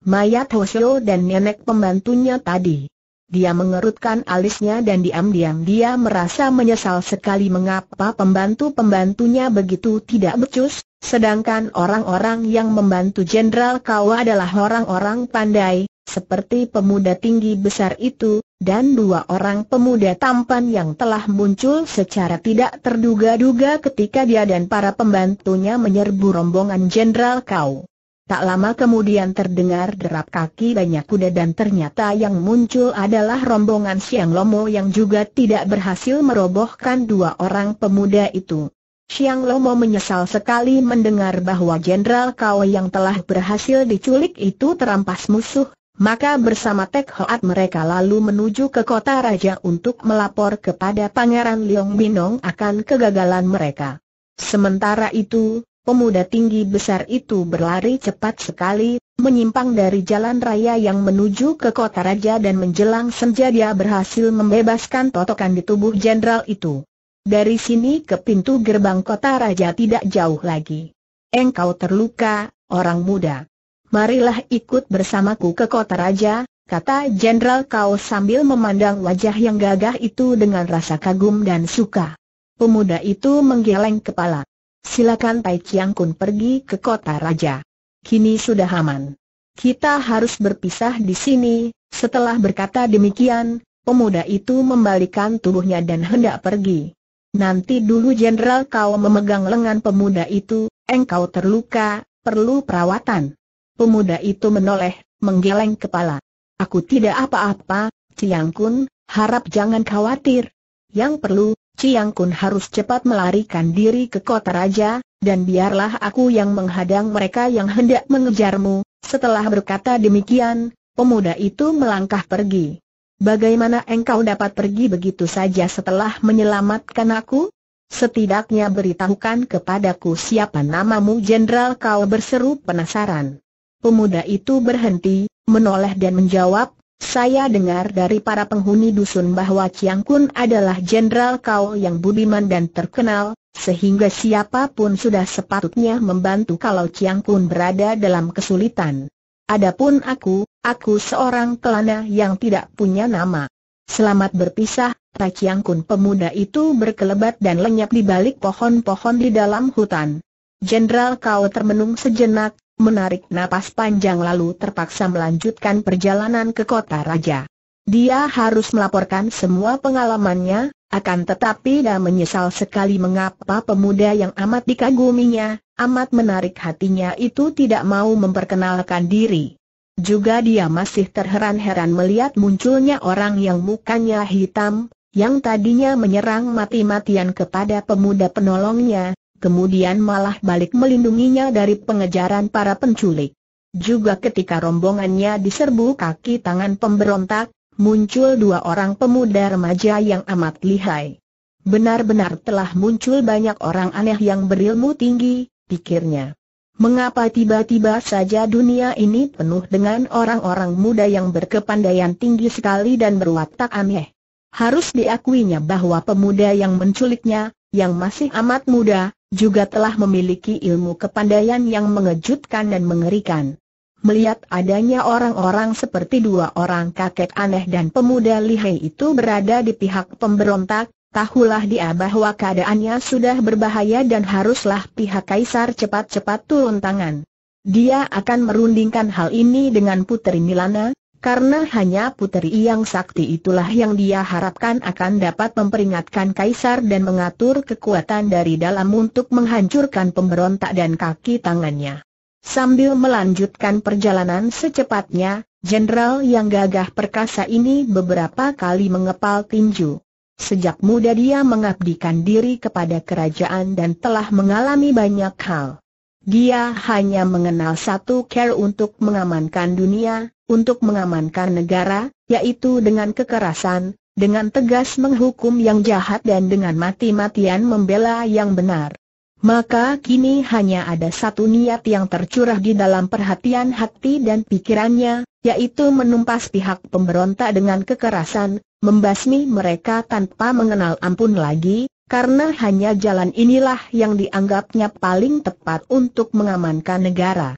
Mayat Hoshio dan nenek pembantunya tadi. Dia mengerutkan alisnya dan diam-diam dia merasa menyesal sekali mengapa pembantu-pembantunya begitu tidak becus, sedangkan orang-orang yang membantu Jenderal Kau adalah orang-orang pandai, seperti pemuda tinggi besar itu, dan dua orang pemuda tampan yang telah muncul secara tidak terduga-duga ketika dia dan para pembantunya menyerbu rombongan Jenderal Kau. Tak lama kemudian terdengar derap kaki banyak kuda dan ternyata yang muncul adalah rombongan Siang Lomo yang juga tidak berhasil merobohkan dua orang pemuda itu. Siang Lomo menyesal sekali mendengar bahwa Jenderal Kau yang telah berhasil diculik itu terampas musuh, maka bersama Tek Hoat mereka lalu menuju ke kota raja untuk melapor kepada Pangeran Liong Binong akan kegagalan mereka. Sementara itu, pemuda tinggi besar itu berlari cepat sekali, menyimpang dari jalan raya yang menuju ke kota raja dan menjelang senja dia berhasil membebaskan totokan di tubuh jenderal itu. Dari sini ke pintu gerbang kota raja tidak jauh lagi. Engkau terluka, orang muda. Marilah ikut bersamaku ke kota raja, kata Jenderal Kau sambil memandang wajah yang gagah itu dengan rasa kagum dan suka. Pemuda itu menggeleng kepala. Silakan Tai Chiang Kun pergi ke kota raja. Kini sudah aman. Kita harus berpisah di sini. Setelah berkata demikian, pemuda itu membalikan tubuhnya dan hendak pergi. Nanti dulu jenderal kau memegang lengan pemuda itu, engkau terluka, perlu perawatan. Pemuda itu menoleh, menggeleng kepala. Aku tidak apa-apa, Chiang Kun, harap jangan khawatir. Yang perlu, Ciang Kun harus cepat melarikan diri ke kota raja, dan biarlah aku yang menghadang mereka yang hendak mengejarmu. Setelah berkata demikian, pemuda itu melangkah pergi. Bagaimana engkau dapat pergi begitu saja setelah menyelamatkan aku? Setidaknya beritahukan kepadaku siapa namamu Jenderal kau berseru penasaran. Pemuda itu berhenti, menoleh dan menjawab, saya dengar dari para penghuni dusun bahwa Chiang Kun adalah jenderal kau yang budiman dan terkenal, sehingga siapapun sudah sepatutnya membantu kalau Chiang Kun berada dalam kesulitan. Adapun aku, aku seorang kelana yang tidak punya nama. Selamat berpisah, Pak Chiang Kun pemuda itu berkelebat dan lenyap di balik pohon-pohon di dalam hutan. Jenderal kau termenung sejenak, menarik napas panjang lalu terpaksa melanjutkan perjalanan ke kota raja. Dia harus melaporkan semua pengalamannya, akan tetapi dia menyesal sekali mengapa pemuda yang amat dikaguminya, amat menarik hatinya itu tidak mau memperkenalkan diri. Juga dia masih terheran-heran melihat munculnya orang yang mukanya hitam, yang tadinya menyerang mati-matian kepada pemuda penolongnya, kemudian malah balik melindunginya dari pengejaran para penculik. Juga ketika rombongannya diserbu kaki tangan pemberontak, muncul dua orang pemuda remaja yang amat lihai. Benar-benar telah muncul banyak orang aneh yang berilmu tinggi, pikirnya. Mengapa tiba-tiba saja dunia ini penuh dengan orang-orang muda yang berkepandaian tinggi sekali dan berwatak aneh? Harus diakuinya bahwa pemuda yang menculiknya, yang masih amat muda, juga telah memiliki ilmu kepandaian yang mengejutkan dan mengerikan. Melihat adanya orang-orang seperti dua orang kakek aneh dan pemuda lihai itu berada di pihak pemberontak, tahulah dia bahwa keadaannya sudah berbahaya dan haruslah pihak kaisar cepat-cepat turun tangan. Dia akan merundingkan hal ini dengan putri Milana, karena hanya puteri yang sakti itulah yang dia harapkan akan dapat memperingatkan kaisar dan mengatur kekuatan dari dalam untuk menghancurkan pemberontak dan kaki tangannya. Sambil melanjutkan perjalanan secepatnya, jenderal yang gagah perkasa ini beberapa kali mengepal tinju. Sejak muda dia mengabdikan diri kepada kerajaan dan telah mengalami banyak hal. Dia hanya mengenal satu cara untuk mengamankan dunia, untuk mengamankan negara, yaitu dengan kekerasan, dengan tegas menghukum yang jahat dan dengan mati-matian membela yang benar. Maka kini hanya ada satu niat yang tercurah di dalam perhatian hati dan pikirannya, yaitu menumpas pihak pemberontak dengan kekerasan, membasmi mereka tanpa mengenal ampun lagi, karena hanya jalan inilah yang dianggapnya paling tepat untuk mengamankan negara.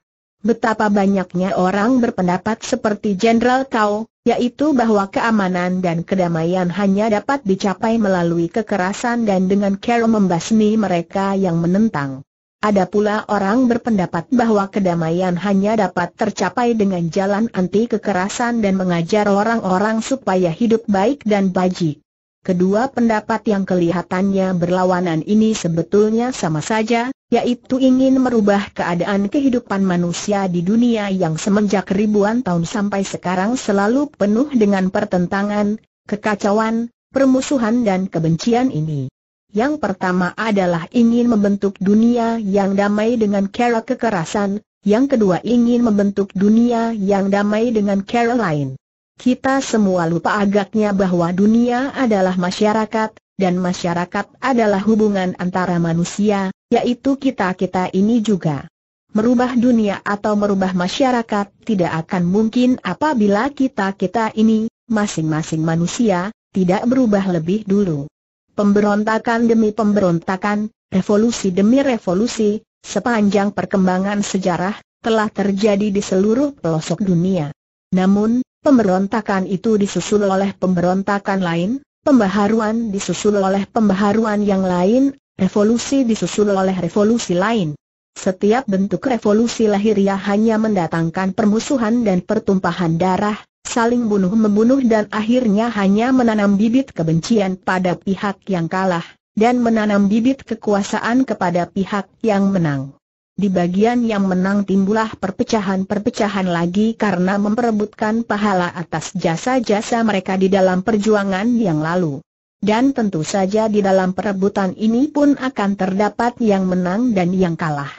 Betapa banyaknya orang berpendapat seperti Jenderal Kau, yaitu bahwa keamanan dan kedamaian hanya dapat dicapai melalui kekerasan dan dengan cara membasmi mereka yang menentang. Ada pula orang berpendapat bahwa kedamaian hanya dapat tercapai dengan jalan anti kekerasan dan mengajar orang-orang supaya hidup baik dan bajik. Kedua pendapat yang kelihatannya berlawanan ini sebetulnya sama saja, yaitu ingin merubah keadaan kehidupan manusia di dunia yang semenjak ribuan tahun sampai sekarang selalu penuh dengan pertentangan, kekacauan, permusuhan dan kebencian ini. Yang pertama adalah ingin membentuk dunia yang damai dengan cara kekerasan, yang kedua ingin membentuk dunia yang damai dengan cara lain. Kita semua lupa agaknya bahwa dunia adalah masyarakat, dan masyarakat adalah hubungan antara manusia, yaitu kita-kita ini juga. Merubah dunia atau merubah masyarakat tidak akan mungkin apabila kita-kita ini, masing-masing manusia, tidak berubah lebih dulu. Pemberontakan demi pemberontakan, revolusi demi revolusi, sepanjang perkembangan sejarah, telah terjadi di seluruh pelosok dunia. Namun, Pemberontakan itu disusul oleh pemberontakan lain, pembaharuan disusul oleh pembaharuan yang lain, revolusi disusul oleh revolusi lain. Setiap bentuk revolusi lahiriah hanya mendatangkan permusuhan dan pertumpahan darah, saling bunuh-membunuh dan akhirnya hanya menanam bibit kebencian pada pihak yang kalah, dan menanam bibit kekuasaan kepada pihak yang menang. Di bagian yang menang timbullah perpecahan-perpecahan lagi karena memperebutkan pahala atas jasa-jasa mereka di dalam perjuangan yang lalu. Dan tentu saja di dalam perebutan ini pun akan terdapat yang menang dan yang kalah.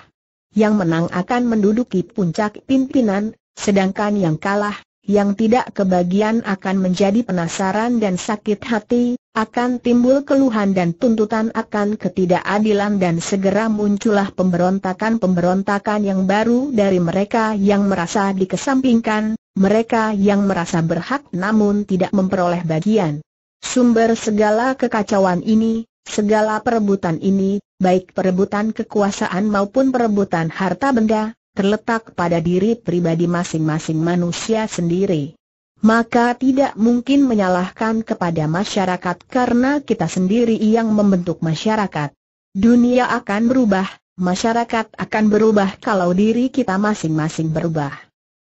Yang menang akan menduduki puncak pimpinan, sedangkan yang kalah yang tidak kebagian akan menjadi penasaran dan sakit hati, akan timbul keluhan dan tuntutan akan ketidakadilan dan segera muncullah pemberontakan-pemberontakan yang baru dari mereka yang merasa dikesampingkan, mereka yang merasa berhak namun tidak memperoleh bagian. Sumber segala kekacauan ini, segala perebutan ini, baik perebutan kekuasaan maupun perebutan harta benda, terletak pada diri pribadi masing-masing manusia sendiri. Maka tidak mungkin menyalahkan kepada masyarakat karena kita sendiri yang membentuk masyarakat. Dunia akan berubah, masyarakat akan berubah kalau diri kita masing-masing berubah.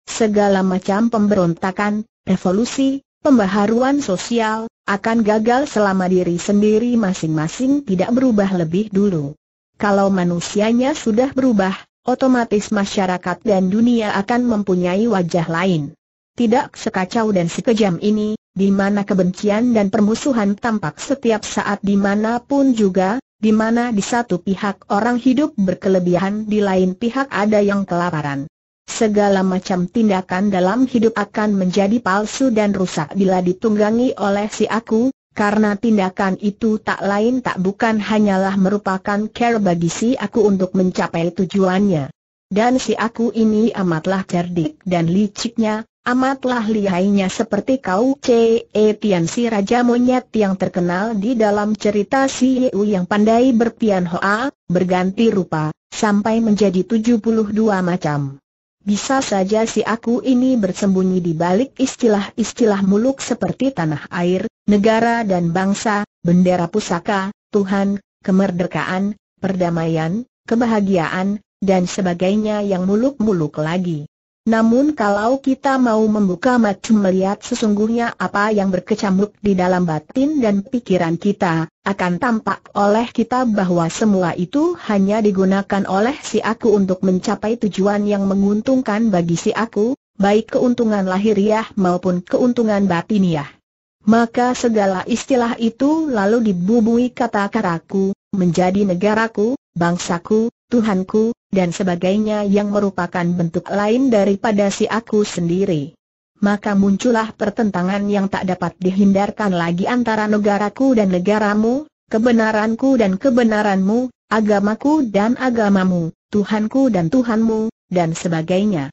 Segala macam pemberontakan, revolusi, pembaharuan sosial, akan gagal selama diri sendiri masing-masing tidak berubah lebih dulu. Kalau manusianya sudah berubah, otomatis masyarakat dan dunia akan mempunyai wajah lain. Tidak sekacau dan sekejam ini, di mana kebencian dan permusuhan tampak setiap saat dimanapun juga, di mana di satu pihak orang hidup berkelebihan di lain pihak ada yang kelaparan. Segala macam tindakan dalam hidup akan menjadi palsu dan rusak bila ditunggangi oleh si aku, karena tindakan itu tak lain tak bukan hanyalah merupakan care bagi si aku untuk mencapai tujuannya. Dan si aku ini amatlah cerdik dan liciknya, amatlah lihainya seperti kau C. E. Tian si Raja Monyet yang terkenal di dalam cerita si Yu yang pandai berpian hoa, berganti rupa, sampai menjadi 72 macam. Bisa saja si aku ini bersembunyi di balik istilah-istilah muluk seperti tanah air, negara dan bangsa, bendera pusaka, Tuhan, kemerdekaan, perdamaian, kebahagiaan, dan sebagainya yang muluk-muluk lagi. Namun kalau kita mau membuka mata melihat sesungguhnya apa yang berkecamuk di dalam batin dan pikiran kita, akan tampak oleh kita bahwa semua itu hanya digunakan oleh si aku untuk mencapai tujuan yang menguntungkan bagi si aku, baik keuntungan lahiriah maupun keuntungan batiniah. Maka segala istilah itu lalu dibubui kata karaku, menjadi negaraku, bangsaku, Tuhanku, dan sebagainya yang merupakan bentuk lain daripada si aku sendiri. Maka muncullah pertentangan yang tak dapat dihindarkan lagi antara negaraku dan negaramu, kebenaranku dan kebenaranmu, agamaku dan agamamu, Tuhanku dan Tuhanmu, dan sebagainya.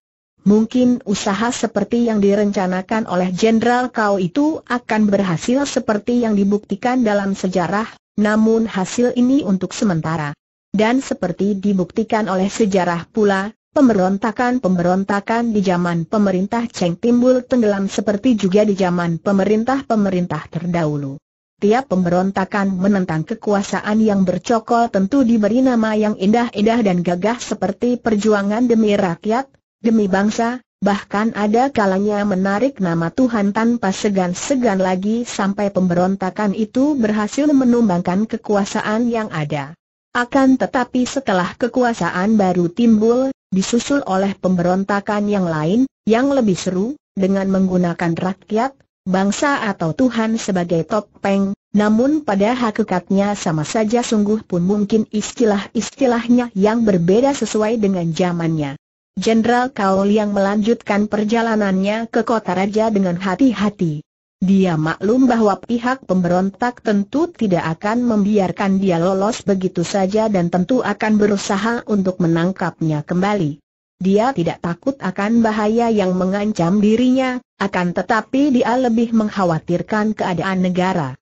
Mungkin usaha seperti yang direncanakan oleh Jenderal Kau itu akan berhasil seperti yang dibuktikan dalam sejarah, namun hasil ini untuk sementara. Dan seperti dibuktikan oleh sejarah pula, pemberontakan-pemberontakan di zaman pemerintah Cheng timbul tenggelam seperti juga di zaman pemerintah-pemerintah terdahulu. Tiap pemberontakan menentang kekuasaan yang bercokol tentu diberi nama yang indah-indah dan gagah seperti perjuangan demi rakyat, Demi bangsa, bahkan ada kalanya menarik nama Tuhan tanpa segan-segan lagi sampai pemberontakan itu berhasil menumbangkan kekuasaan yang ada. Akan tetapi setelah kekuasaan baru timbul, disusul oleh pemberontakan yang lain, yang lebih seru, dengan menggunakan rakyat, bangsa atau Tuhan sebagai topeng, namun pada hakikatnya sama saja sungguh pun mungkin istilah-istilahnya yang berbeda sesuai dengan zamannya. Jenderal Kaol yang melanjutkan perjalanannya ke kota raja dengan hati-hati. Dia maklum bahwa pihak pemberontak tentu tidak akan membiarkan dia lolos begitu saja dan tentu akan berusaha untuk menangkapnya kembali. Dia tidak takut akan bahaya yang mengancam dirinya, akan tetapi dia lebih mengkhawatirkan keadaan negara.